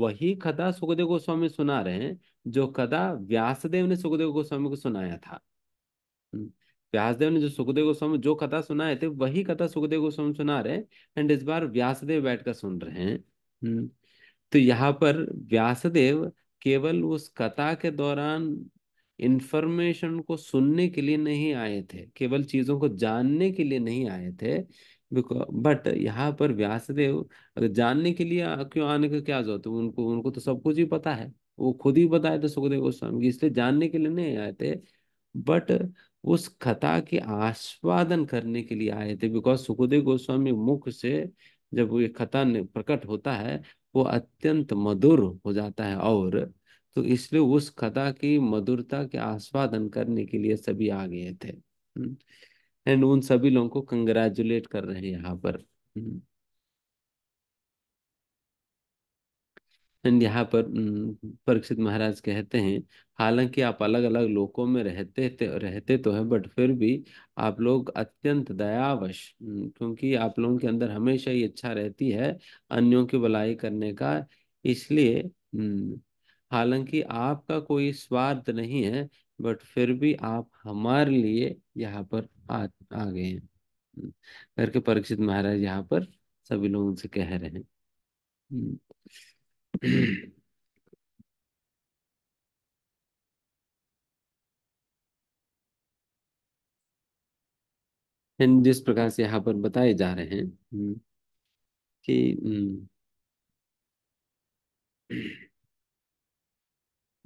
वही कथा सुखदेव गोस्वामी सुना रहे हैं जो कथा व्यासदेव ने सुखदेव गोस्वामी को सुनाया था हम्म, व्यासदेव ने जो सुखदेव गोस्वामी जो कथा सुनाए थे वही कथा सुखदेव गोस्वामी सुना रहे हैं एंड इस बार व्यासदेव बैठकर सुन रहे हैं हम्म, तो यहाँ पर व्यासदेव केवल उस कथा के दौरान इंफॉर्मेशन को सुनने के लिए नहीं आए थे केवल चीजों को जानने के लिए नहीं आए थे बट यहाँ पर व्यासदेव अगर जानने के लिए क्यों आने का क्या जरूरत है उनको उनको तो सब कुछ ही पता है वो खुद ही बताए थे सुखदेव गोस्वामी इसलिए जानने के लिए नहीं आए थे बट उस कथा के आस्वादन करने के लिए आए थे बिकॉज सुखदेव गोस्वामी मुख से जब ये कथा प्रकट होता है वो अत्यंत मधुर हो जाता है और तो इसलिए उस कथा की मधुरता के आस्वादन करने के लिए सभी आ गए थे एंड हम्म। उन सभी लोगों को कंग्रेचुलेट कर रहे हैं यहाँ पर एंड हम्म। यहाँ पर हम्म, परीक्षित महाराज कहते हैं हालांकि आप अलग अलग लोकों में रहते रहते तो हैं बट फिर भी आप लोग अत्यंत दयावश क्योंकि आप लोगों के अंदर हमेशा ही इच्छा रहती है अन्यों की भलाई करने का इसलिए हालांकि आपका कोई स्वार्थ नहीं है बट फिर भी आप हमारे लिए यहाँ पर आ, आ गए हैं करके परीक्षित महाराज यहाँ पर सभी लोगों से कह रहे हैं एंड जिस प्रकार से यहाँ पर बताए जा रहे हैं हम्म, कि हम्म,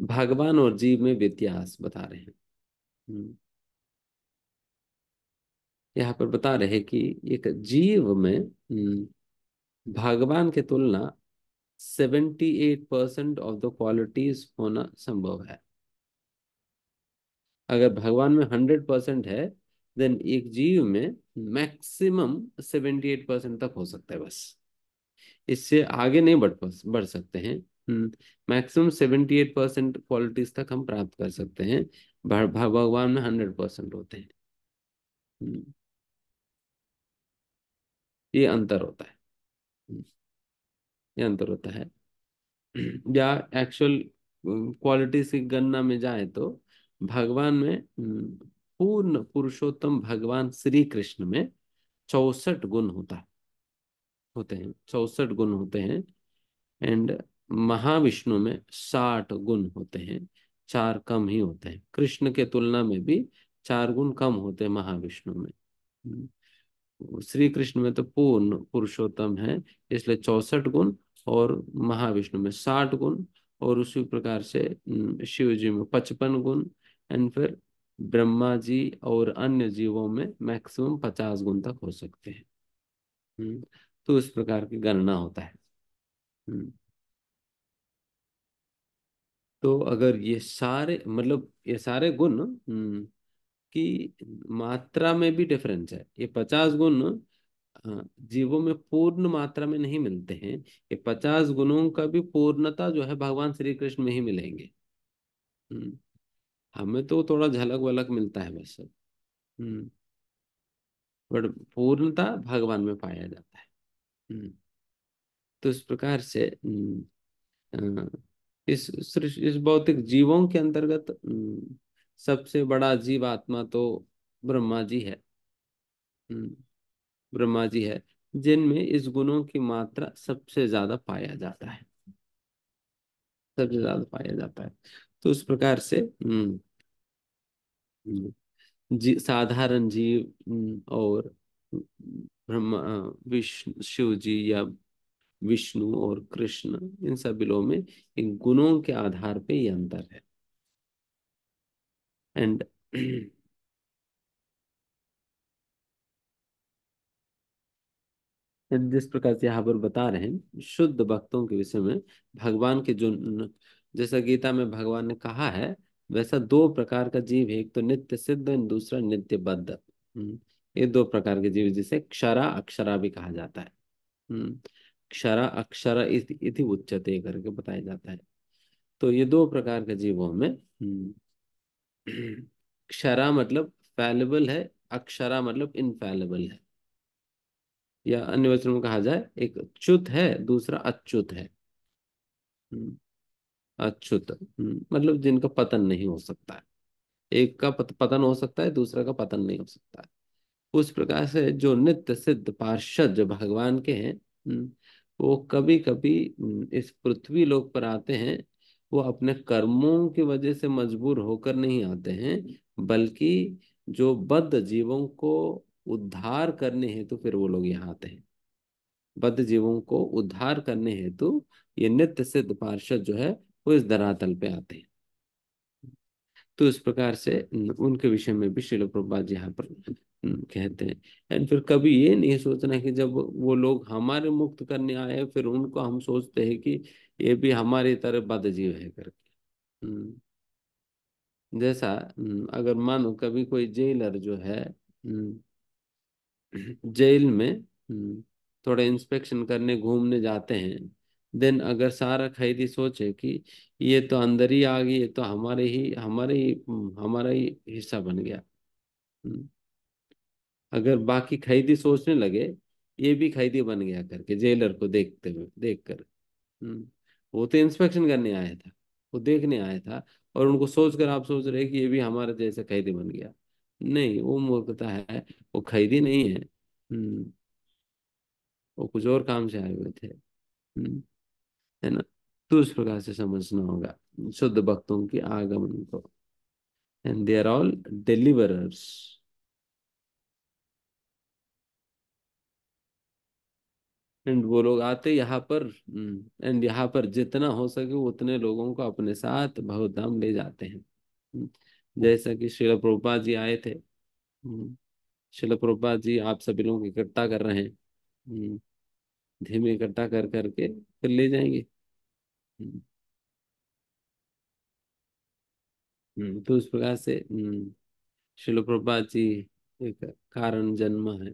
भगवान और जीव में व्यत्यास बता रहे हैं हम्म। यहाँ पर बता रहे कि एक जीव में भगवान के तुलना seventy eight percent of the qualities होना संभव है अगर भगवान में हंड्रेड परसेंट है देन एक जीव में मैक्सिमम सेवेंटी एट परसेंट तक हो सकता है बस इससे आगे नहीं बढ़ बढ़ सकते हैं maximum seventy eight percent qualities तक हम प्राप्त कर सकते हैं भगवान में हंड्रेड परसेंट होते हैं हम्म, ये अंतर होता है हम्म, ये अंतर होता है या एक्चुअल हम्म, क्वालिटीज की गणना में जाए तो भगवान में पूर्ण पुरुषोत्तम भगवान श्री कृष्ण में चौसठ गुण होता है होते हैं चौसठ गुण होते हैं एंड महाविष्णु में साठ गुण होते हैं चार कम ही होते हैं कृष्ण के तुलना में भी चार गुण कम होते हैं महाविष्णु में हम्म, श्री कृष्ण में तो पूर्ण पुरुषोत्तम है इसलिए चौसठ गुण और महाविष्णु में साठ गुण और उसी प्रकार से हम्म, शिव जी में पचपन गुण एंड फिर ब्रह्मा जी और अन्य जीवों में मैक्सिमम पचास गुण तक हो सकते हैं हम्म, तो इस प्रकार की गणना होता है हम्म, तो अगर ये सारे मतलब ये सारे गुण हम्म, की मात्रा में भी डिफरेंस है ये पचास गुण जीवों में पूर्ण मात्रा में नहीं मिलते हैं ये पचास गुणों का भी पूर्णता जो है भगवान श्री कृष्ण में ही मिलेंगे हमें तो थोड़ा झलक वलक मिलता है बस बट पूर्णता भगवान में पाया जाता है तो इस प्रकार से इस इस भौतिक जीवों के अंतर्गत सबसे बड़ा जीव आत्मा तो ब्रह्मा जी है ब्रह्मा जी है जिनमें इस गुणों की मात्रा सबसे ज्यादा पाया जाता है सबसे ज्यादा पाया जाता है तो उस प्रकार से हम्म, जी साधारण जीव हम्म, और ब्रह्मा विष्णु शिव जी या विष्णु और कृष्ण इन सब में इन गुणों के आधार पे ये अंतर है एंड जिस प्रकार से यहाँ पर बता रहे हैं शुद्ध भक्तों के विषय में भगवान के जो जैसा गीता में भगवान ने कहा है वैसा दो प्रकार का जीव एक तो नित्य सिद्ध दूसरा नित्य बद्ध हम्म, ये दो प्रकार के जीव जिसे क्षरा अक्षरा भी कहा जाता है हम्म, क्षरा अक्षरा इति उच्चते करके बताया जाता है तो ये दो प्रकार के जीवों में हम्म, क्षरा मतलब फैलेबल है अक्षरा मतलब इनफेलेबल है या अन्य वचन में कहा जाए एक च्युत है दूसरा अच्युत है अच्युत हम्म, मतलब जिनका पतन नहीं हो सकता है एक का पत, पतन हो सकता है दूसरा का पतन नहीं हो सकता है उस प्रकार से जो नित्य सिद्ध पार्षद जो भगवान के हैं हम्म, वो कभी कभी हम्म, इस पृथ्वी लोक पर आते हैं वो अपने कर्मों की वजह से मजबूर होकर नहीं आते हैं बल्कि जो बद्ध जीवों को उद्धार करने हेतु तो फिर वो लोग यहाँ आते हैं बद्ध जीवों को उद्धार करने हेतु तो ये नित्य सिद्ध पार्षद जो है वो इस धरातल पे आते हैं तो इस प्रकार से उनके विषय में भी शिल प्रभात यहाँ पर कहते हैं एंड फिर कभी ये नहीं सोचना कि जब वो लोग हमारे मुक्त करने आए फिर उनको हम सोचते हैं कि ये भी हमारी तरह बद जीव है करके जैसा अगर मानो कभी कोई जेलर जो है जेल में थोड़ा इंस्पेक्शन करने घूमने जाते हैं देन अगर सारा खैदी सोचे कि ये तो अंदर ही आ गई ये तो हमारे ही हमारे ही हम्म, हमारा ही हिस्सा बन गया हम्म। अगर बाकी खैदी सोचने लगे ये भी खैदी बन गया करके जेलर को देखते हुए देख कर हम्म। वो तो इंस्पेक्शन करने आया था वो देखने आया था और उनको सोचकर आप सोच रहे कि ये भी हमारे जैसे खैदी बन गया नहीं वो मूर्खता है वो खैदी नहीं है वो कुछ और काम से आए हुए थे है ना तो उस प्रकार से समझना होगा शुद्ध भक्तों के आगमन को and they are all deliverers and वो लोग आते यहाँ पर एंड हम्म, यहाँ पर जितना हो सके उतने लोगों को अपने साथ बहुत दाम ले जाते हैं हम्म, जैसा कि शिल प्रोपा जी आए थे हम्म, शिल प्रोपा जी आप सभी लोग इकट्ठा कर रहे हैं धीमे इकट्ठा कर करके फिर ले जाएंगे हम्म। हम्म, तो उस प्रकार से हम्म, शिल जी एक कारण जन्म है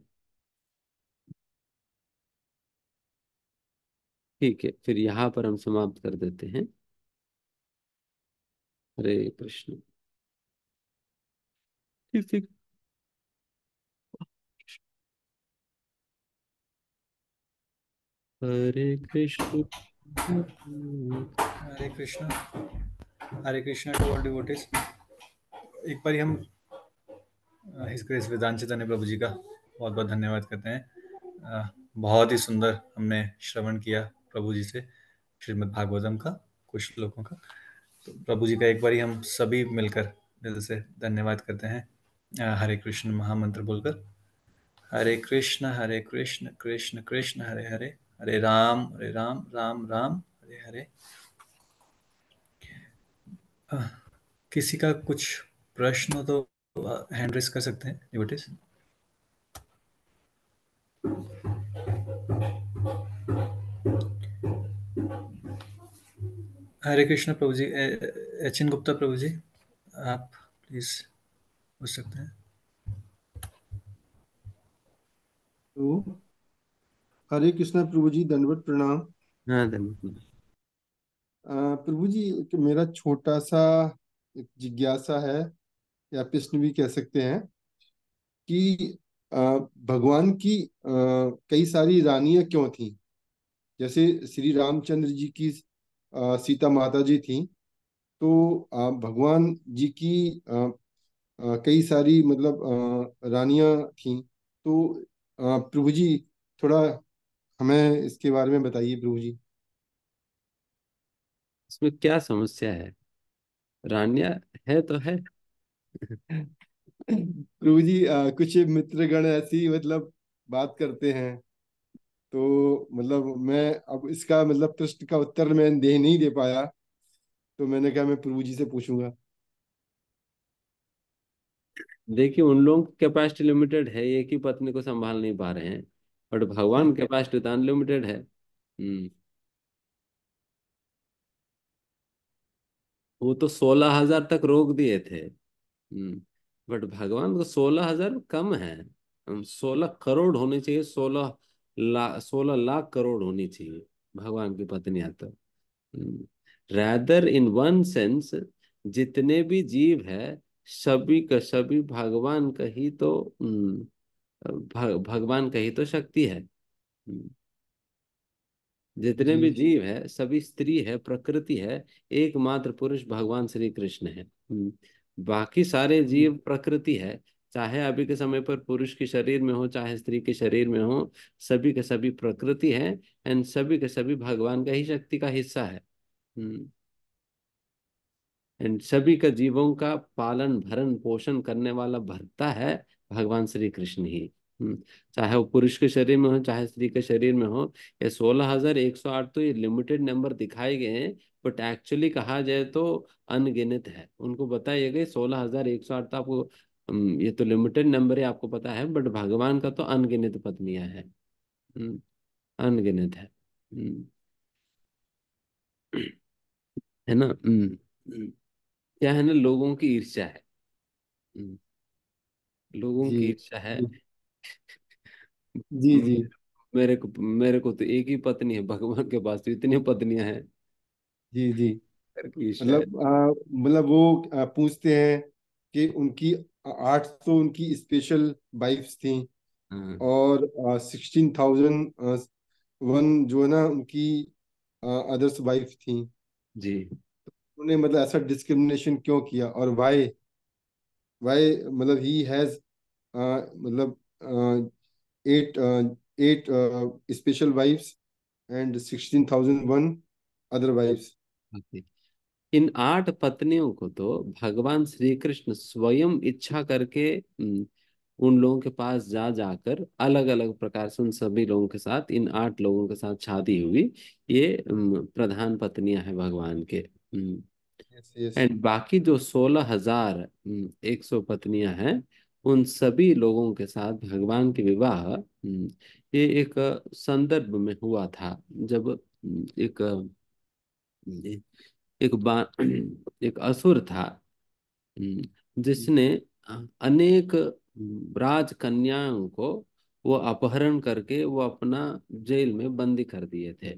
ठीक है फिर यहाँ पर हम समाप्त कर देते हैं हरे कृष्ण ठीक ठीक Hare Krishna Hare Krishna Hare Krishna to all devotees एक बार हम इस ग्रेस विधान से धन्य प्रभु जी का बहुत बहुत धन्यवाद करते हैं बहुत ही सुंदर हमने श्रवण किया प्रभु जी से श्रीमद् भागवतम का कुछ लोगों का तो प्रभु जी का एक बार हम सभी मिलकर दिल से धन्यवाद करते हैं हरे कृष्ण महामंत्र बोलकर हरे कृष्ण हरे कृष्ण कृष्ण कृष्ण हरे हरे हरे राम हरे राम राम राम हरे हरे किसी का कुछ प्रश्न हो तो हैंड रेस कर सकते हैं devotees Hare Krishna Prabhu ji H N Gupta Prabhu ji आप प्लीज पूछ सकते हैं हरे कृष्णा प्रभु जी दंडवत प्रणाम हाँ, प्रभु जी एक मेरा छोटा सा एक जिज्ञासा है या प्रश्न भी कह सकते हैं कि भगवान की कई सारी रानियां क्यों थी जैसे श्री रामचंद्र जी की सीता माता जी थी तो भगवान जी की कई सारी मतलब रानियां थी तो प्रभु जी थोड़ा हमें इसके बारे में बताइए प्रभु जी इसमें क्या समस्या है रानिया है तो है प्रभु जी आ, कुछ मित्रगण ऐसी मतलब बात करते हैं तो मतलब मैं अब इसका मतलब प्रश्न का उत्तर मैं दे नहीं दे पाया तो मैंने कहा मैं प्रभु जी से पूछूंगा देखिए उन लोगों की कैपेसिटी लिमिटेड है एक ही पत्नी को संभाल नहीं पा रहे हैं बट भगवान के पास तो अनलिमिटेड है हम्म। वो तो सोलह हजार तक रोक दिए थे हम्म। बट भगवान को सोलह हजार कम है सोलह करोड़ होने चाहिए सोलह ला सोलह लाख करोड़ होनी चाहिए भगवान की पत्नियां तो रैदर इन वन सेंस जितने भी जीव है सभी का सभी भगवान का ही तो hmm. भगवान कही तो शक्ति है जितने भी जीव है सभी स्त्री है प्रकृति है एकमात्र पुरुष भगवान श्री कृष्ण है बाकी सारे जीव प्रकृति है चाहे अभी के समय पर पुरुष के शरीर में हो चाहे स्त्री के शरीर में हो सभी के सभी प्रकृति है एंड सभी के सभी भगवान का ही शक्ति का हिस्सा है एंड सभी का जीवों का पालन भरण पोषण करने वाला भरता है भगवान श्री कृष्ण ही हम्म, चाहे वो पुरुष के शरीर में हो चाहे स्त्री के शरीर में हो ये सोलह हजार एक सौ आठ तो ये लिमिटेड नंबर दिखाए गए हैं बट एक्चुअली कहा जाए तो अनगिनत है उनको बताइए गए सोलह हजार एक सौ आठ तो आपको हम्म, ये तो लिमिटेड नंबर ही आपको पता है बट भगवान का तो अनगिनत पत्नियां है हम्म, अनगिनत है है ना क्या है ना लोगों की ईर्ष्या है लोगों की इच्छा है जी जी मेरे को मेरे को तो एक ही पत्नी है भगवान के पास तो इतनी पत्नियां हैं जी जी मतलब मतलब वो आ, पूछते हैं कि उनकी आठ सौ तो उनकी स्पेशल वाइफ्स थी और सिक्सटीन थाउजेंड वन जो है ना उनकी अदर्स वाइफ थी जी उन्होंने मतलब ऐसा डिस्क्रिमिनेशन क्यों किया और वाई वाई मतलब ही हैज मतलब eight eight special wives and sixteen thousand one other wives इन आठ पत्नियों को तो भगवान श्री कृष्ण स्वयं इच्छा करके उन लोगों के पास जा जाकर अलग अलग प्रकार से उन सभी लोगों के साथ इन आठ लोगों के साथ शादी हुई ये प्रधान पत्नियां हैं भगवान के एंड yes, yes. बाकी जो सोलह हजार एक सौ पत्नियां हैं उन सभी लोगों के साथ भगवान के विवाह हम्म, ये एक संदर्भ में हुआ था जब हम्म, एक हम्म, एक बा एक असुर था जिसने अनेक कन्याओं को वो अपहरण करके वो अपना जेल में बंदी कर दिए थे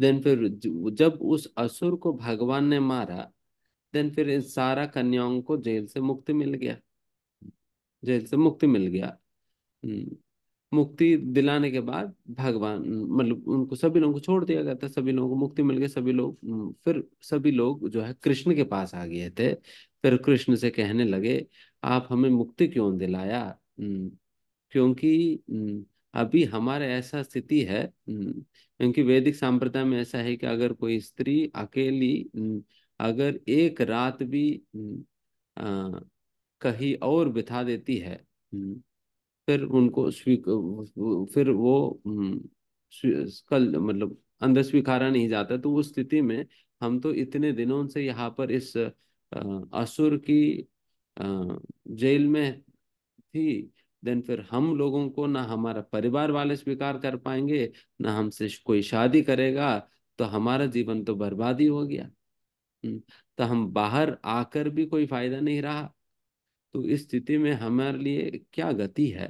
देन फिर जब उस असुर को भगवान ने मारा देन फिर इन सारा कन्याओं को जेल से मुक्ति मिल गया जेल से मुक्ति मिल गया हम्म, मुक्ति दिलाने के बाद भगवान मतलब उनको सभी लोगों को छोड़ दिया गया था सभी लोगों को मुक्ति मिल गई सभी लोग हम्म, फिर सभी लोग जो है कृष्ण के पास आ गए थे फिर कृष्ण से कहने लगे आप हमें मुक्ति क्यों दिलाया हम्म, क्योंकि अभी हमारे ऐसा स्थिति है क्योंकि वैदिक संप्रदाय में ऐसा है कि अगर कोई स्त्री अकेली अगर एक रात भी कहीं और बिठा देती है हम्म। फिर उनको फिर वो हम्म, कल मतलब अंदर स्वीकारा नहीं जाता तो उस स्थिति में हम तो इतने दिनों से यहाँ पर इस असुर की जेल में थी देन फिर हम लोगों को ना हमारा परिवार वाले स्वीकार कर पाएंगे ना हमसे कोई शादी करेगा तो हमारा जीवन तो बर्बाद ही हो गया हम्म, तो हम बाहर आकर भी कोई फायदा नहीं रहा तो इस स्थिति में हमारे लिए क्या गति है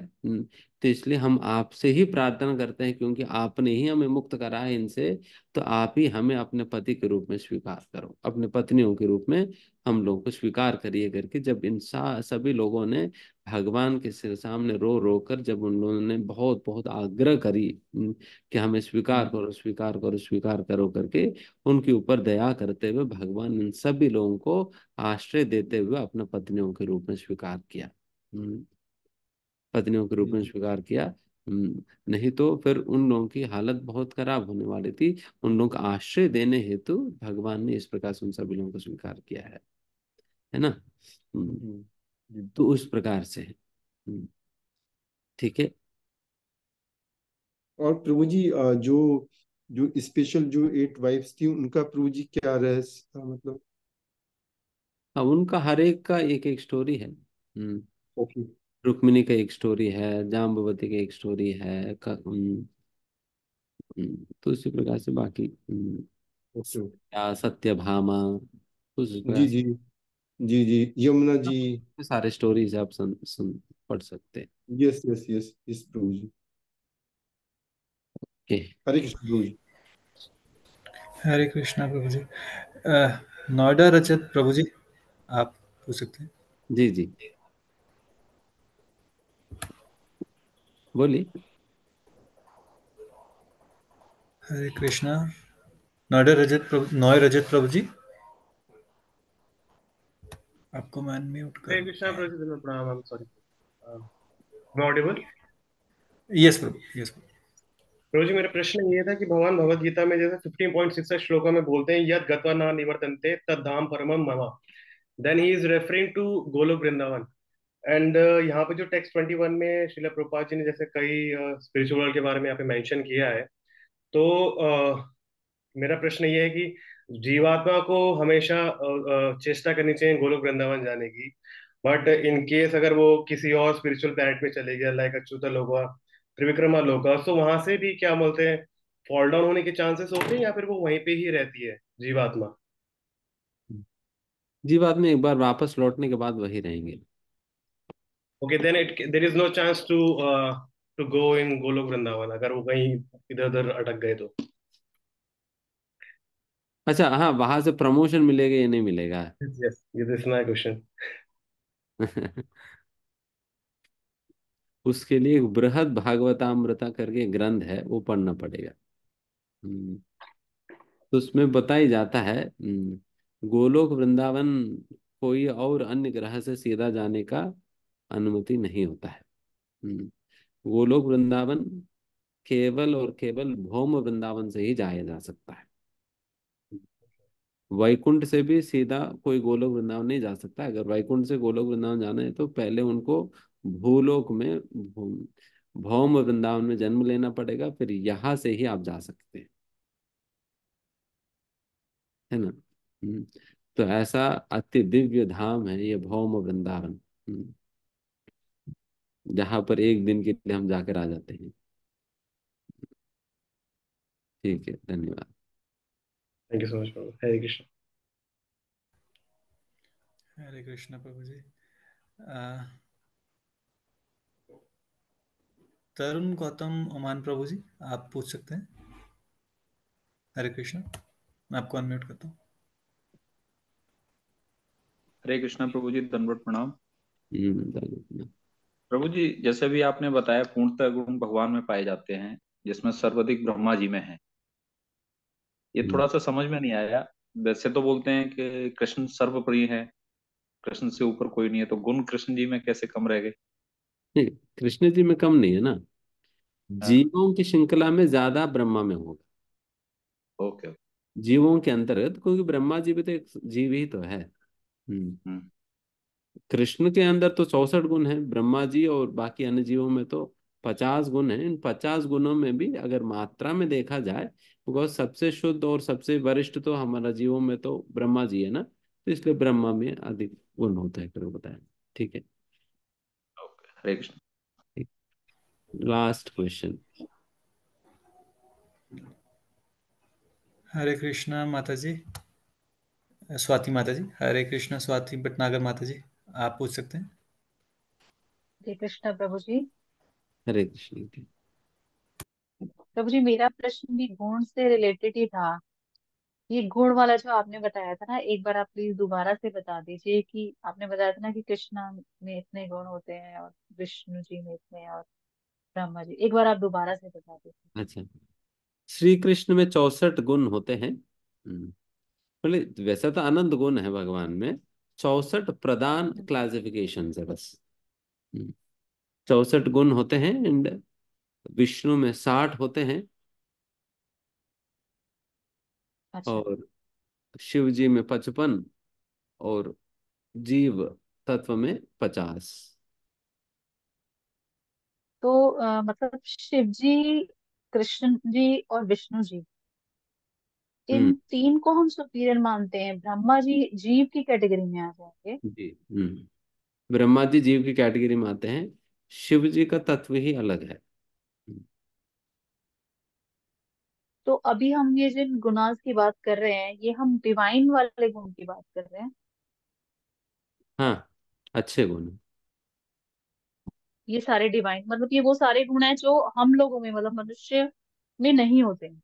तो इसलिए हम आपसे ही प्रार्थना करते हैं क्योंकि आपने ही हमें मुक्त करा है इनसे तो आप ही हमें अपने पति के रूप में स्वीकार करो अपने पत्नियों के रूप में हम लोगों को स्वीकार करिए करके जब इन सभी लोगों ने भगवान के सिर सामने रो रो कर जब उन लोगों ने बहुत बहुत आग्रह करी कि हमें स्वीकार हाँ। करो स्वीकार करो स्वीकार करो करके उनके ऊपर दया करते हुए भगवान इन सभी लोगों को आश्रय देते हुए अपने पत्नियों के रूप में स्वीकार किया पत्नियों के रूप में स्वीकार किया नहीं तो फिर उन लोगों की हालत बहुत खराब होने वाली थी उन लोगों का आश्रय देने हेतु भगवान ने इस प्रकार से उन सभी लोगों को स्वीकार किया है है ना तो उस प्रकार से हम्म। ठीक है और प्रभु जी जो जो स्पेशल जो एट वाइफ्स थी उनका प्रभु जी क्या रहस्य था मतलब अब उनका हर एक का एक एक स्टोरी है ओके हम्म। रुक्मिणी का एक स्टोरी है जाम्बवती का एक स्टोरी है का, हम्म। तो इसी प्रकार से बाकी सत्य भामा उस जी जी जी जी यमुना जी सारे स्टोरीज आप सुन सुन पढ़ सकते हैं yes yes yes yes Prabhu ji okay Hare Krishna Prabhu ji Hare Krishna Prabhu ji Noida Rachit Prabhu ji आप पूछ सकते हैं जी जी बोलिए हरे कृष्णा नोएडा रजत प्रभु नोए रजत प्रभु जी आपको मैं अनम्यूट कर कृष्णा प्रसिद्ध में प्रणाम आई एम सॉरी मैं audible yes Prabhu yes Prabhu ji मेरा प्रश्न ये था कि भगवान भगवत गीता में जैसे 15.6 श्लोक में बोलते हैं यद गत्वा न निवर्तन्ते तद धाम परमम मम then he is referring to Golok Vrindavan and uh, यहाँ पे जो टेक्स्ट ट्वेंटी वन में शिला प्रपात जी ने जैसे कई स्पिरिचुअल uh, के बारे में यहाँ पे मेंशन किया है तो uh, मेरा प्रश्न ये है कि uh, जीवात्मा को हमेशा चेष्टा करनी चाहिए गोलोक वृंदावन जाने की बट इन केस अगर वो किसी और स्पिरिचुअल प्लेनेट में चले गया लाइक अच्युता लोका त्रिविक्रमा लोका तो वहां से भी क्या बोलते हैं फॉल डाउन होने के चांसेस होते हैं या फिर वो वहीं पे ही रहती है जीवात्मा जीवात्मा एक बार वापस लौटने के बाद वही रहेंगे okay then it there is no chance to to go in Golok Vrindavan अगर वो कहीं इधर उधर अटक गए तो अच्छा हाँ वहां से प्रमोशन मिलेगा या नहीं मिलेगा यस दिस माय क्वेश्चन उसके लिए एक बृहद भागवतामृता करके ग्रंथ है वो पढ़ना पड़ेगा हम्म, तो उसमें बताई जाता है हम्म, गोलोक वृंदावन कोई और अन्य ग्रह से सीधा जाने का अनुमति नहीं होता है हम्म, गोलोक वृंदावन केवल और केवल भौम वृंदावन से ही जाया जा सकता है वैकुंठ से भी सीधा कोई गोलोक वृंदावन नहीं जा सकता अगर वैकुंठ से गोलोक वृंदावन जाना है तो पहले उनको भूलोक में भौम वृंदावन में जन्म लेना पड़ेगा फिर यहाँ से ही आप जा सकते हैं है ना हम्म, तो ऐसा अति दिव्य धाम है ये भौम वृंदावन हम्म, जहाँ पर एक दिन के लिए हम जाकर आ जाते हैं ठीक है धन्यवाद thank you so much Prabhu Hare Krishna Hare Krishna Prabhu ji Tarun Gautam Oman Prabhu ji आप पूछ सकते हैं हरे कृष्ण मैं आपको अनम्यूट करता हूँ हरे कृष्णा प्रभु जी धनवट प्रणाम प्रभु जी जैसे भी आपने बताया पूर्णतः गुण भगवान में पाए जाते हैं जिसमें सर्वाधिक ब्रह्मा जी में है ये हम्म। थोड़ा सा समझ में नहीं आया वैसे तो बोलते हैं कि कृष्ण सर्वप्रिय है कृष्ण से ऊपर कोई नहीं है तो गुण कृष्ण जी में कैसे कम रह गए कृष्ण जी में कम नहीं है ना हाँ। जीवों की श्रृंखला में ज्यादा ब्रह्मा में होगा ओके जीवों के अंतर्गत क्योंकि ब्रह्मा जी भी तो एक जीव ही तो है हम्म। हम्म। कृष्ण के अंदर तो चौसठ गुण है ब्रह्मा जी और बाकी अन्य जीवों में तो पचास गुण हैं इन पचास गुणों में भी अगर मात्रा में देखा जाए बिकॉज सबसे शुद्ध और सबसे वरिष्ठ तो हमारा जीवों में तो ब्रह्मा जी है ना तो इसलिए ब्रह्मा में अधिक गुण होता है करो बताया ठीक है हरे कृष्ण लास्ट क्वेश्चन हरे कृष्णा माता जी स्वाति माता जी हरे कृष्णा स्वाति भटनागर माता जी आप पूछ सकते हैं हरे कृष्णा प्रभु जी हरे कृष्ण जी प्रभु जी मेरा प्रश्न भी गुण से रिलेटेड ही था ये गुण वाला जो आपने बताया था ना एक बार आप प्लीज दोबारा से बता दीजिए कि आपने बताया था ना कि कृष्णा में इतने गुण होते हैं और विष्णु जी में इतने और ब्रह्मा जी एक बार आप दोबारा से बता दीजिए अच्छा श्री कृष्ण में चौसठ गुण होते हैं हम्म। बोले वैसा तो आनंद गुण है भगवान में चौसठ प्रधान क्लासिफिकेशन हम्म। है बस हम्म। चौसठ गुण होते हैं एंड विष्णु में साठ होते हैं अच्छा। और शिव जी में पचपन और जीव तत्व में पचास तो आ, मतलब शिव जी कृष्ण जी और विष्णु जी इन हम्म। तीन को हम सुपीरियर मानते हैं ब्रह्मा जी जीव की कैटेगरी में आ जाएंगे जी हम्म ब्रह्मा जी जीव की कैटेगरी में आते हैं शिव जी का तत्व ही अलग है तो अभी हम ये जिन गुनाज की बात कर रहे हैं ये हम डिवाइन वाले गुण की बात कर रहे हैं हाँ अच्छे गुण ये सारे डिवाइन मतलब ये वो सारे गुण है जो हम लोगों में मतलब मनुष्य में नहीं होते हैं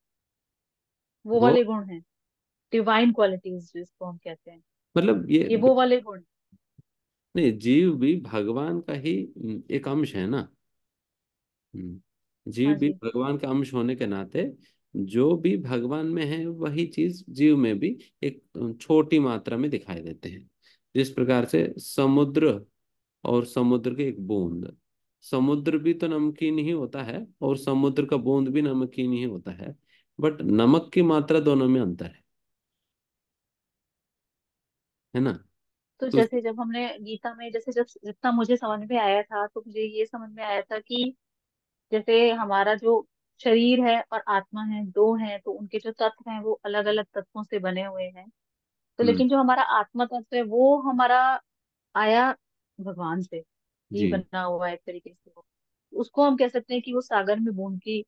वो, वो वाले गुण हैं डिवाइन क्वालिटीज जिसको हम कहते हैं मतलब ये ये वो वाले गुण नहीं जीव भी भगवान का ही एक अंश है ना जीव हाँ भी भगवान का अंश होने के नाते जो भी भगवान में है वही चीज जीव में भी एक छोटी मात्रा में दिखाई देते हैं जिस प्रकार से समुद्र और समुद्र के एक बूंद समुद्र भी तो नमकीन ही होता है और समुद्र का बूंद भी नमकीन ही होता है बट नमक की मात्रा दोनों में अंतर है है ना तो, तो जैसे जब हमने गीता में जैसे जब जितना मुझे समझ में आया था तो मुझे ये समझ में आया था कि जैसे हमारा जो शरीर है और आत्मा है दो है तो उनके जो तत्व हैं वो अलग अलग तत्वों से बने हुए हैं तो हम्म। लेकिन जो हमारा आत्मा तत्व है वो हमारा आया भगवान से ही जी बना हुआ है एक तरीके से वो उसको हम कह सकते हैं कि वो सागर में बूंद की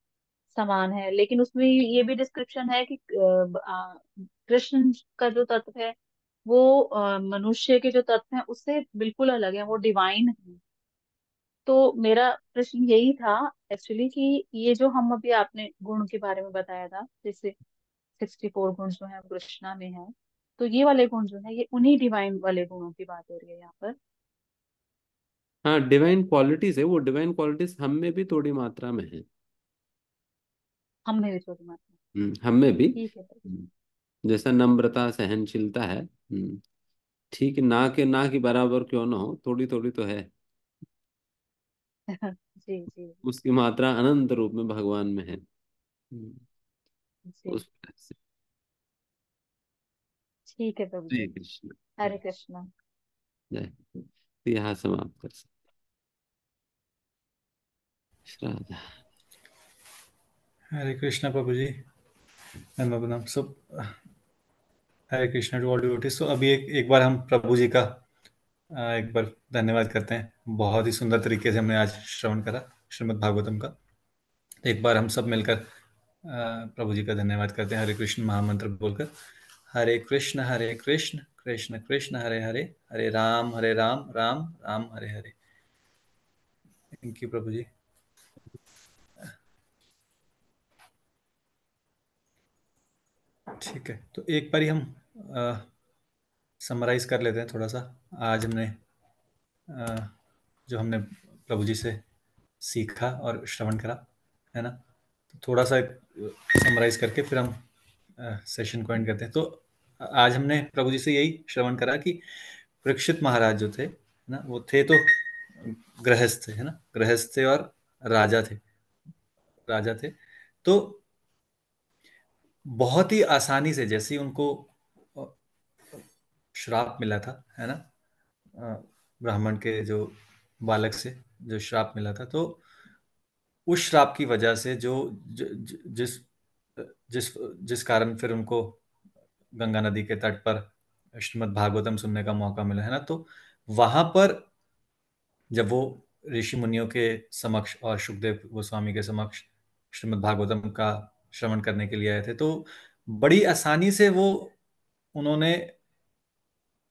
समान है लेकिन उसमें ये भी डिस्क्रिप्शन है कि कृष्ण का जो तत्व है वो मनुष्य के जो तत्व हैं उससे बिल्कुल अलग है वो डिवाइन है तो मेरा प्रश्न यही था एक्चुअली कि ये जो हम अभी आपने गुण के बारे में बताया था जैसे सिक्सटी फोर गुण जो है कृष्णा में है तो ये वाले गुण जो है ये उन्हीं डिवाइन वाले गुणों की बात हो रही है यहाँ पर हाँ डिवाइन क्वालिटीज है वो डिवाइन क्वालिटीज हम में भी थोड़ी मात्रा में है हम में भी थोड़ी मात्रा हम्म, हम में भी ठीक है हम्म। जैसा नम्रता सहनशीलता है हम्म, ठीक ना के ना के बराबर क्यों ना हो थोड़ी थोड़ी तो है जी जी उसकी मात्रा अनंत रूप में भगवान में है हम्म, उस ठीक है प्रभु तो जी कृष्ण हरे कृष्णा जय तो यहाँ समाप्त कर सकते हरे कृष्णा प्रभु जी नम सब Hare Krishna to all devotee so तो अभी एक एक बार हम प्रभु जी का एक बार धन्यवाद करते हैं बहुत ही सुंदर तरीके से हमने आज श्रवण करा श्रीमद भागवतम का एक बार हम सब मिलकर प्रभु जी का धन्यवाद करते हैं हरे कृष्ण महामंत्र बोलकर हरे कृष्ण हरे कृष्ण कृष्ण कृष्ण हरे हरे हरे राम हरे राम राम राम हरे हरे थैंक यू प्रभु जी ठीक है तो एक ही हम समराइज कर लेते हैं थोड़ा सा आज हमने आ, जो हमने प्रभु जी से सीखा और श्रवण करा है ना तो थोड़ा सा समराइज करके फिर हम आ, सेशन को एंड करते हैं तो आज हमने प्रभु जी से यही श्रवण करा कि परीक्षित महाराज जो थे है ना वो थे तो गृहस्थ है ना गृहस्थ थे और राजा थे राजा थे तो बहुत ही आसानी से जैसे ही उनको श्राप मिला था है ना ब्राह्मण के जो बालक से जो श्राप मिला था तो उस श्राप की वजह से जो ज, ज, जिस जिस जिस कारण फिर उनको गंगा नदी के तट पर श्रीमद भागवतम सुनने का मौका मिला है ना तो वहां पर जब वो ऋषि मुनियों के समक्ष और सुखदेव गोस्वामी के समक्ष श्रीमद भागवतम का श्रवण करने के लिए आए थे तो बड़ी आसानी से वो उन्होंने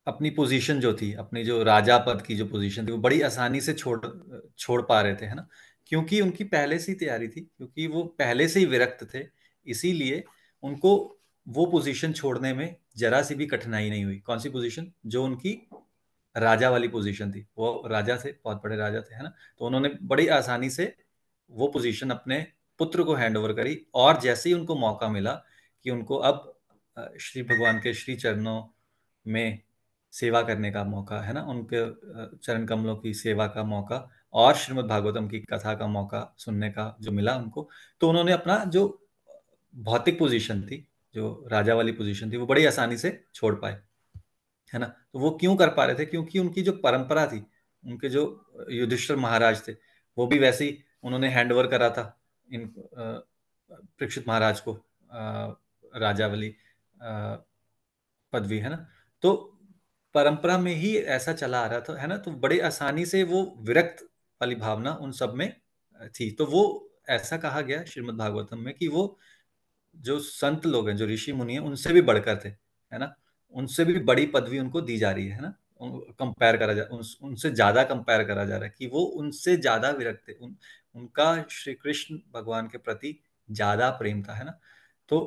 अपनी पोजीशन जो थी अपनी जो राजा पद की जो पोजीशन थी वो बड़ी आसानी से छोड़ छोड़ पा रहे थे है ना क्योंकि उनकी पहले से ही तैयारी थी क्योंकि वो पहले से ही विरक्त थे इसीलिए उनको वो पोजीशन छोड़ने में जरा सी भी कठिनाई नहीं हुई कौन सी पोजीशन जो उनकी राजा वाली पोजीशन थी वो राजा थे बहुत बड़े राजा थे है ना तो उन्होंने बड़ी आसानी से वो पोजीशन अपने पुत्र को हैंडओवर करी और जैसे ही उनको मौका मिला कि उनको अब श्री भगवान के श्री चरणों में सेवा करने का मौका है ना उनके चरण कमलों की सेवा का मौका और श्रीमद् भागवतम की कथा का मौका सुनने का जो मिला उनको तो उन्होंने अपना जो भौतिक पोजीशन थी जो राजा वाली पोजीशन थी वो बड़ी आसानी से छोड़ पाए है ना तो वो क्यों कर पा रहे थे क्योंकि उनकी जो परंपरा थी उनके जो युधिष्ठर महाराज थे वो भी वैसे ही उन्होंने हैंडओवर करा था इन प्रक्षित महाराज को राजा वाली पदवी है ना तो परंपरा में ही ऐसा चला आ रहा था है ना तो बड़े आसानी से वो विरक्त वाली भावना उन सब में थी तो वो ऐसा कहा गया श्रीमद् भागवतम में कि वो जो संत लोग हैं जो ऋषि मुनि हैं उनसे भी बढ़कर थे है ना उनसे भी बड़ी पदवी उनको दी जा रही है ना कंपेयर करा जा उन, उनसे ज्यादा कंपेयर करा जा रहा है कि वो उनसे ज्यादा विरक्त उन उनका श्री कृष्ण भगवान के प्रति ज्यादा प्रेम था है ना तो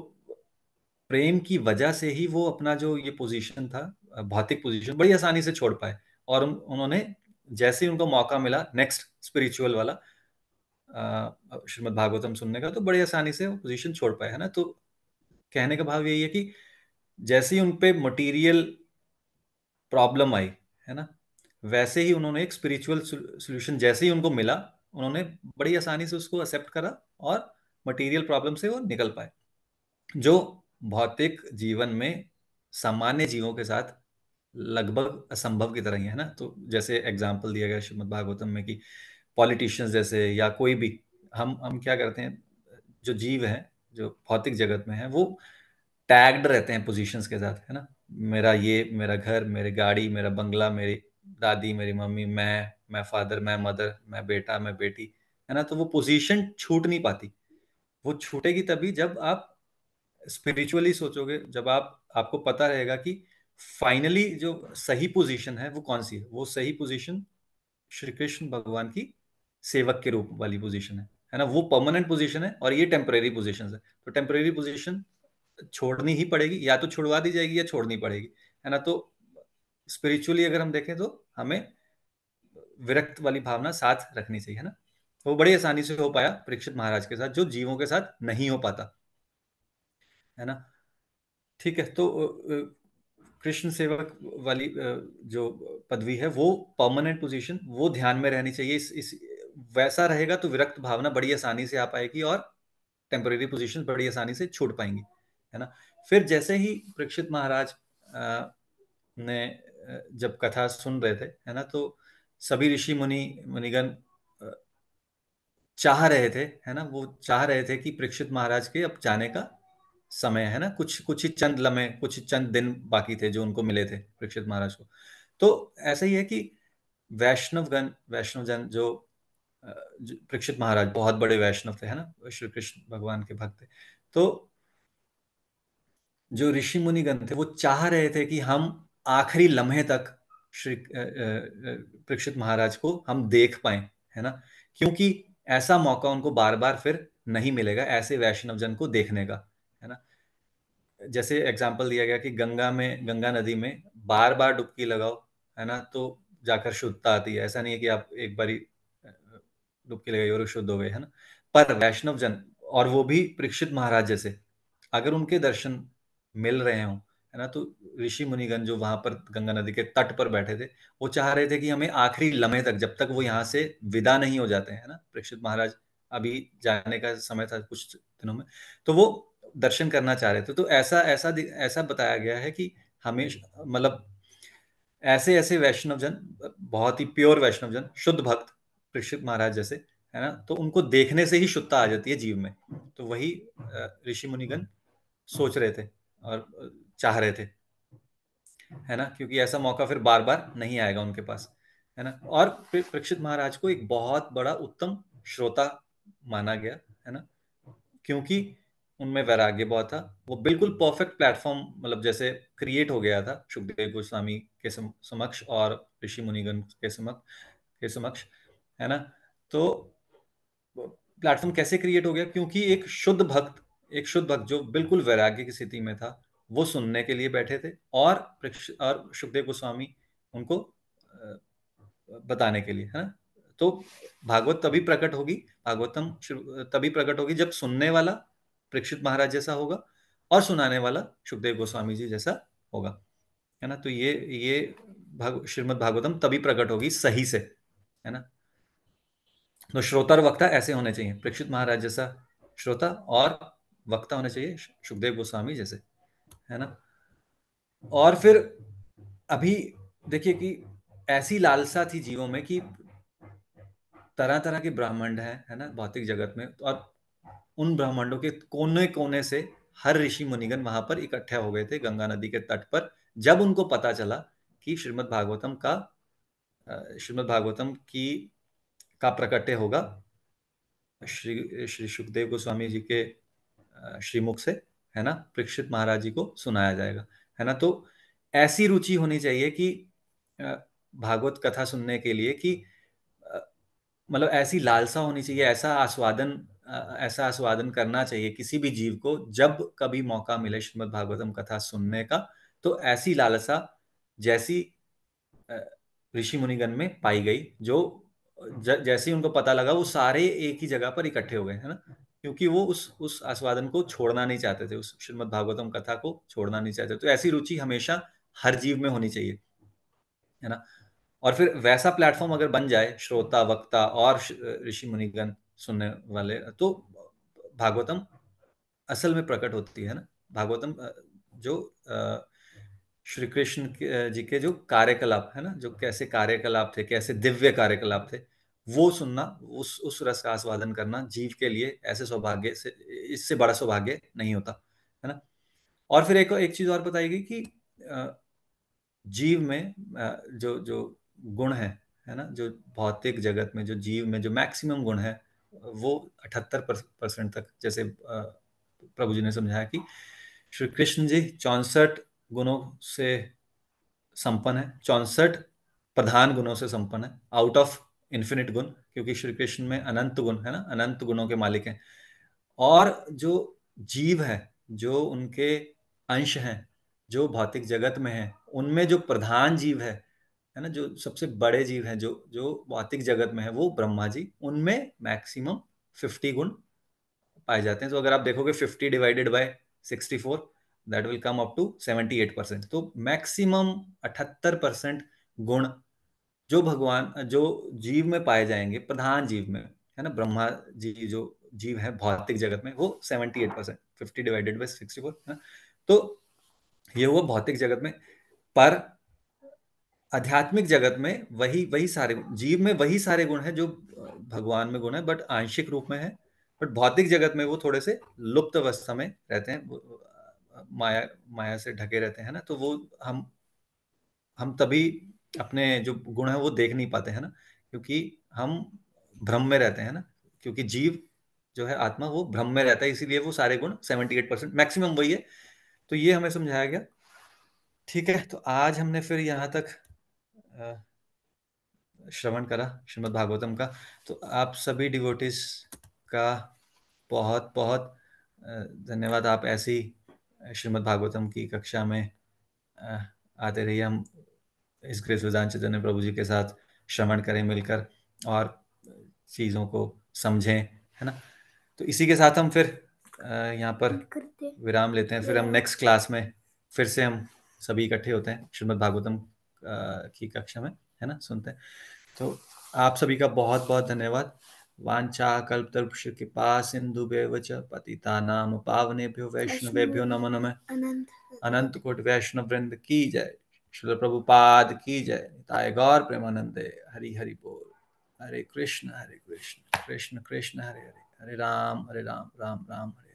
प्रेम की वजह से ही वो अपना जो ये पोजीशन था भौतिक पोजीशन बड़ी आसानी से छोड़ पाए और उन, उन्होंने जैसे ही उनको मौका मिला नेक्स्ट स्पिरिचुअल वाला श्रीमद भागवतम सुनने का तो बड़ी आसानी से वो पोजीशन छोड़ पाए है ना तो कहने का भाव यही है कि जैसे ही उनपे मटीरियल प्रॉब्लम आई है ना वैसे ही उन्होंने एक स्पिरिचुअल सोल्यूशन जैसे ही उनको मिला उन्होंने बड़ी आसानी से उसको एक्सेप्ट करा और मटेरियल प्रॉब्लम से वो निकल पाए जो भौतिक जीवन में सामान्य जीवों के साथ लगभग असंभव की तरह ही है ना तो जैसे एग्जाम्पल दिया गया श्रीमद भागवतम में कि पॉलिटिशियंस जैसे या कोई भी हम हम क्या करते हैं जो जीव हैं जो भौतिक जगत में है वो टैग्ड रहते हैं पोजीशंस के साथ है ना मेरा ये मेरा घर मेरी गाड़ी मेरा बंगला मेरी दादी मेरी मम्मी मैं मैं फादर मैं मदर मैं बेटा मैं बेटी है ना तो वो पोजीशन छूट नहीं पाती वो छूटेगी तभी जब आप स्पिरिचुअली सोचोगे जब आप आपको पता रहेगा कि फाइनली जो सही पोजीशन है वो कौन सी है वो सही पोजीशन श्री कृष्ण भगवान की सेवक के रूप वाली पोजीशन है है ना वो परमानेंट पोजीशन है और ये टेम्परेरी पोजिशन है तो टेम्परेरी पोजिशन छोड़नी ही पड़ेगी या तो छुड़वा दी जाएगी या छोड़नी पड़ेगी है ना तो स्पिरिचुअली अगर हम देखें तो हमें विरक्त वाली भावना साथ रखनी चाहिए है ना वो बड़ी आसानी से हो पाया परीक्षित महाराज के साथ जो जीवों के साथ नहीं हो पाता है ना ठीक है तो कृष्ण सेवक वाली जो पदवी है वो परमानेंट पोजीशन वो ध्यान में रहनी चाहिए इस, इस वैसा रहेगा तो विरक्त भावना बड़ी आसानी से आ पाएगी और टेम्पररी पोजीशन बड़ी आसानी से छूट पाएंगी है ना फिर जैसे ही प्रक्षित महाराज ने जब कथा सुन रहे थे है ना तो सभी ऋषि मुनि मुनिगण चाह रहे थे है ना वो चाह रहे थे कि प्रक्षित महाराज के अब जाने का समय है ना कुछ कुछ ही चंद लम्हे कुछ ही चंद दिन बाकी थे जो उनको मिले थे प्रक्षित महाराज को तो ऐसा ही है कि वैष्णवगण वैष्णवजन जो, जो परीक्षित महाराज बहुत बड़े वैष्णव थे है ना श्री कृष्ण भगवान के भक्त थे तो जो ऋषि मुनिगण थे वो चाह रहे थे कि हम आखिरी लम्हे तक श्री प्रक्षित महाराज को हम देख पाए है ना क्योंकि ऐसा मौका उनको बार बार फिर नहीं मिलेगा ऐसे वैष्णव जन को देखने का है ना जैसे एग्जाम्पल दिया गया कि गंगा में गंगा नदी में बार बार डुबकी लगाओ है ना तो जाकर शुद्धता आती है ऐसा नहीं है कि आप एक ही डुबकी लगाई और शुद्ध हो गए है ना पर वैष्णव जन और वो भी प्रक्षित महाराज जैसे अगर उनके दर्शन मिल रहे हो है ना तो ऋषि मुनिगण जो वहां पर गंगा नदी के तट पर बैठे थे वो चाह रहे थे कि हमें आखिरी लम्हे तक जब तक वो यहाँ से विदा नहीं हो जाते हैं ना प्रक्षित महाराज अभी जाने का समय था कुछ दिनों में तो वो दर्शन करना चाह रहे थे तो ऐसा ऐसा ऐसा बताया गया है कि हमेशा मतलब ऐसे ऐसे वैष्णव जन बहुत ही प्योर वैष्णव जन शुद्ध भक्त प्रक्षित महाराज जैसे है ना तो उनको देखने से ही शुद्धता आ जाती है जीव में तो वही ऋषि मुनिगण सोच रहे थे और चाह रहे थे है ना क्योंकि ऐसा मौका फिर बार बार नहीं आएगा उनके पास है ना और फिर प्रक्षित महाराज को एक बहुत बड़ा उत्तम श्रोता माना गया है ना क्योंकि उनमें वैराग्य बहुत था वो बिल्कुल परफेक्ट प्लेटफॉर्म मतलब जैसे क्रिएट हो गया था सुखदेव गोस्वामी के समक्ष और ऋषि मुनिगन के समक्ष के समक्ष है ना तो प्लेटफॉर्म कैसे क्रिएट हो गया क्योंकि एक शुद्ध भक्त एक शुद्ध भक्त जो बिल्कुल वैराग्य की स्थिति में था वो सुनने के लिए बैठे थे और और सुखदेव गोस्वामी उनको बताने के लिए है ना तो भागवत तभी प्रकट होगी भागवतम तभी प्रकट होगी जब सुनने वाला प्रेक्षित महाराज जैसा होगा और सुनाने वाला सुखदेव गोस्वामी जी जैसा होगा है ना तो ये ये भाग श्रीमद भागवतम तभी प्रकट होगी सही से है ना तो श्रोता और वक्ता ऐसे होने चाहिए प्रक्षित महाराज जैसा श्रोता और वक्ता होने चाहिए सुखदेव गोस्वामी जैसे है ना और फिर अभी देखिए कि ऐसी लालसा थी जीवों में कि तरह तरह के ब्राह्मण है है ना भौतिक जगत में और तो उन ब्राह्मणों के कोने कोने से हर ऋषि मुनिगन वहां पर इकट्ठे हो गए थे गंगा नदी के तट पर जब उनको पता चला कि श्रीमद भागवतम का श्रीमद भागवतम की का प्रकट्य होगा श्री श्री सुखदेव गोस्वामी जी के श्रीमुख से है ना प्रक्षित महाराज जी को सुनाया जाएगा है ना तो ऐसी रुचि होनी चाहिए कि भागवत कथा सुनने के लिए कि मतलब ऐसी लालसा होनी चाहिए ऐसा आस्वादन ऐसा आस्वादन करना चाहिए किसी भी जीव को जब कभी मौका मिले श्रीमद भागवतम कथा सुनने का तो ऐसी लालसा जैसी ऋषि मुनिगन में पाई गई जो जैसे ही उनको पता लगा वो सारे एक ही जगह पर इकट्ठे हो गए है ना क्योंकि वो उस उस आस्वादन को छोड़ना नहीं चाहते थे उस श्रीमद भागवतम कथा को छोड़ना नहीं चाहते तो ऐसी रुचि हमेशा हर जीव में होनी चाहिए है ना और फिर वैसा प्लेटफॉर्म अगर बन जाए श्रोता वक्ता और ऋषि मुनिगण सुनने वाले तो भागवतम असल में प्रकट होती है ना भागवतम जो श्री कृष्ण जी के जो कार्यकलाप है ना जो कैसे कार्यकलाप थे कैसे दिव्य कार्यकलाप थे वो सुनना उस उस रस का आस्वादन करना जीव के लिए ऐसे सौभाग्य से इससे बड़ा सौभाग्य नहीं होता है ना और फिर एक एक चीज़ और बताई गई कि जीव में जो जो गुण है है ना जो भौतिक जगत में जो जीव में जो मैक्सिमम गुण है वो अठहत्तर परसेंट तक जैसे प्रभु जी ने समझाया कि श्री कृष्ण जी चौसठ गुणों से संपन्न है चौसठ प्रधान गुणों से संपन्न है आउट ऑफ इन्फिनिट गुण क्योंकि श्री कृष्ण में अनंत गुण है ना अनंत गुणों के मालिक हैं और जो जीव है जो उनके अंश हैं जो भौतिक जगत में है उनमें जो प्रधान जीव है है ना जो सबसे बड़े जीव हैं जो जो भौतिक जगत में है वो ब्रह्मा जी उनमें मैक्सिमम फिफ्टी गुण पाए जाते हैं तो अगर आप देखोगे fifty divided by sixty four that will come up to seventy eight percent तो मैक्सिमम अठहत्तर परसेंट गुण जो भगवान जो जीव में पाए जाएंगे प्रधान जीव में है ना ब्रह्मा जी जो जीव है भौतिक जगत में वो seventy eight percent fifty divided by sixty four तो ये हुआ भौतिक जगत में पर आध्यात्मिक जगत में वही वही सारे जीव में वही सारे गुण है जो भगवान में गुण है बट आंशिक रूप में है बट भौतिक जगत में वो थोड़े से लुप्त अवस्था में रहते हैं माया माया से ढके रहते हैं ना तो वो हम हम तभी अपने जो गुण है वो देख नहीं पाते है ना क्योंकि हम भ्रम में रहते हैं ना क्योंकि जीव जो है आत्मा वो भ्रम में रहता है इसीलिए वो सारे गुण सेवेंटी एट परसेंट मैक्सिमम वही है तो ये हमें समझाया गया ठीक है तो आज हमने फिर यहाँ तक श्रवण करा श्रीमद भागवतम का तो आप सभी डिवोटिस का बहुत बहुत धन्यवाद आप ऐसी श्रीमद भागवतम की कक्षा में आते रहिए हम इस ग्रेस कृष्णदान चैतन्य प्रभु जी के साथ श्रवण करें मिलकर और चीज़ों को समझें है ना तो इसी के साथ हम फिर यहाँ पर विराम लेते हैं फिर हम नेक्स्ट क्लास में फिर से हम सभी इकट्ठे होते हैं श्रीमद भागवतम की कक्षा में है ना सुनते हैं तो आप सभी का बहुत बहुत धन्यवाद वांछा कल्प के पास सिंधु बेवच पतिता नाम पावने भ्यो वैष्णवे भ्यो नमो नमः अनंत कोट वैष्णव वृंद की जय श्रील प्रभुपाद की जय ताय गौर प्रेमानंदे हरि हरि बोल हरे कृष्ण हरे कृष्ण कृष्ण कृष्ण हरे हरे हरे राम हरे राम राम राम हरे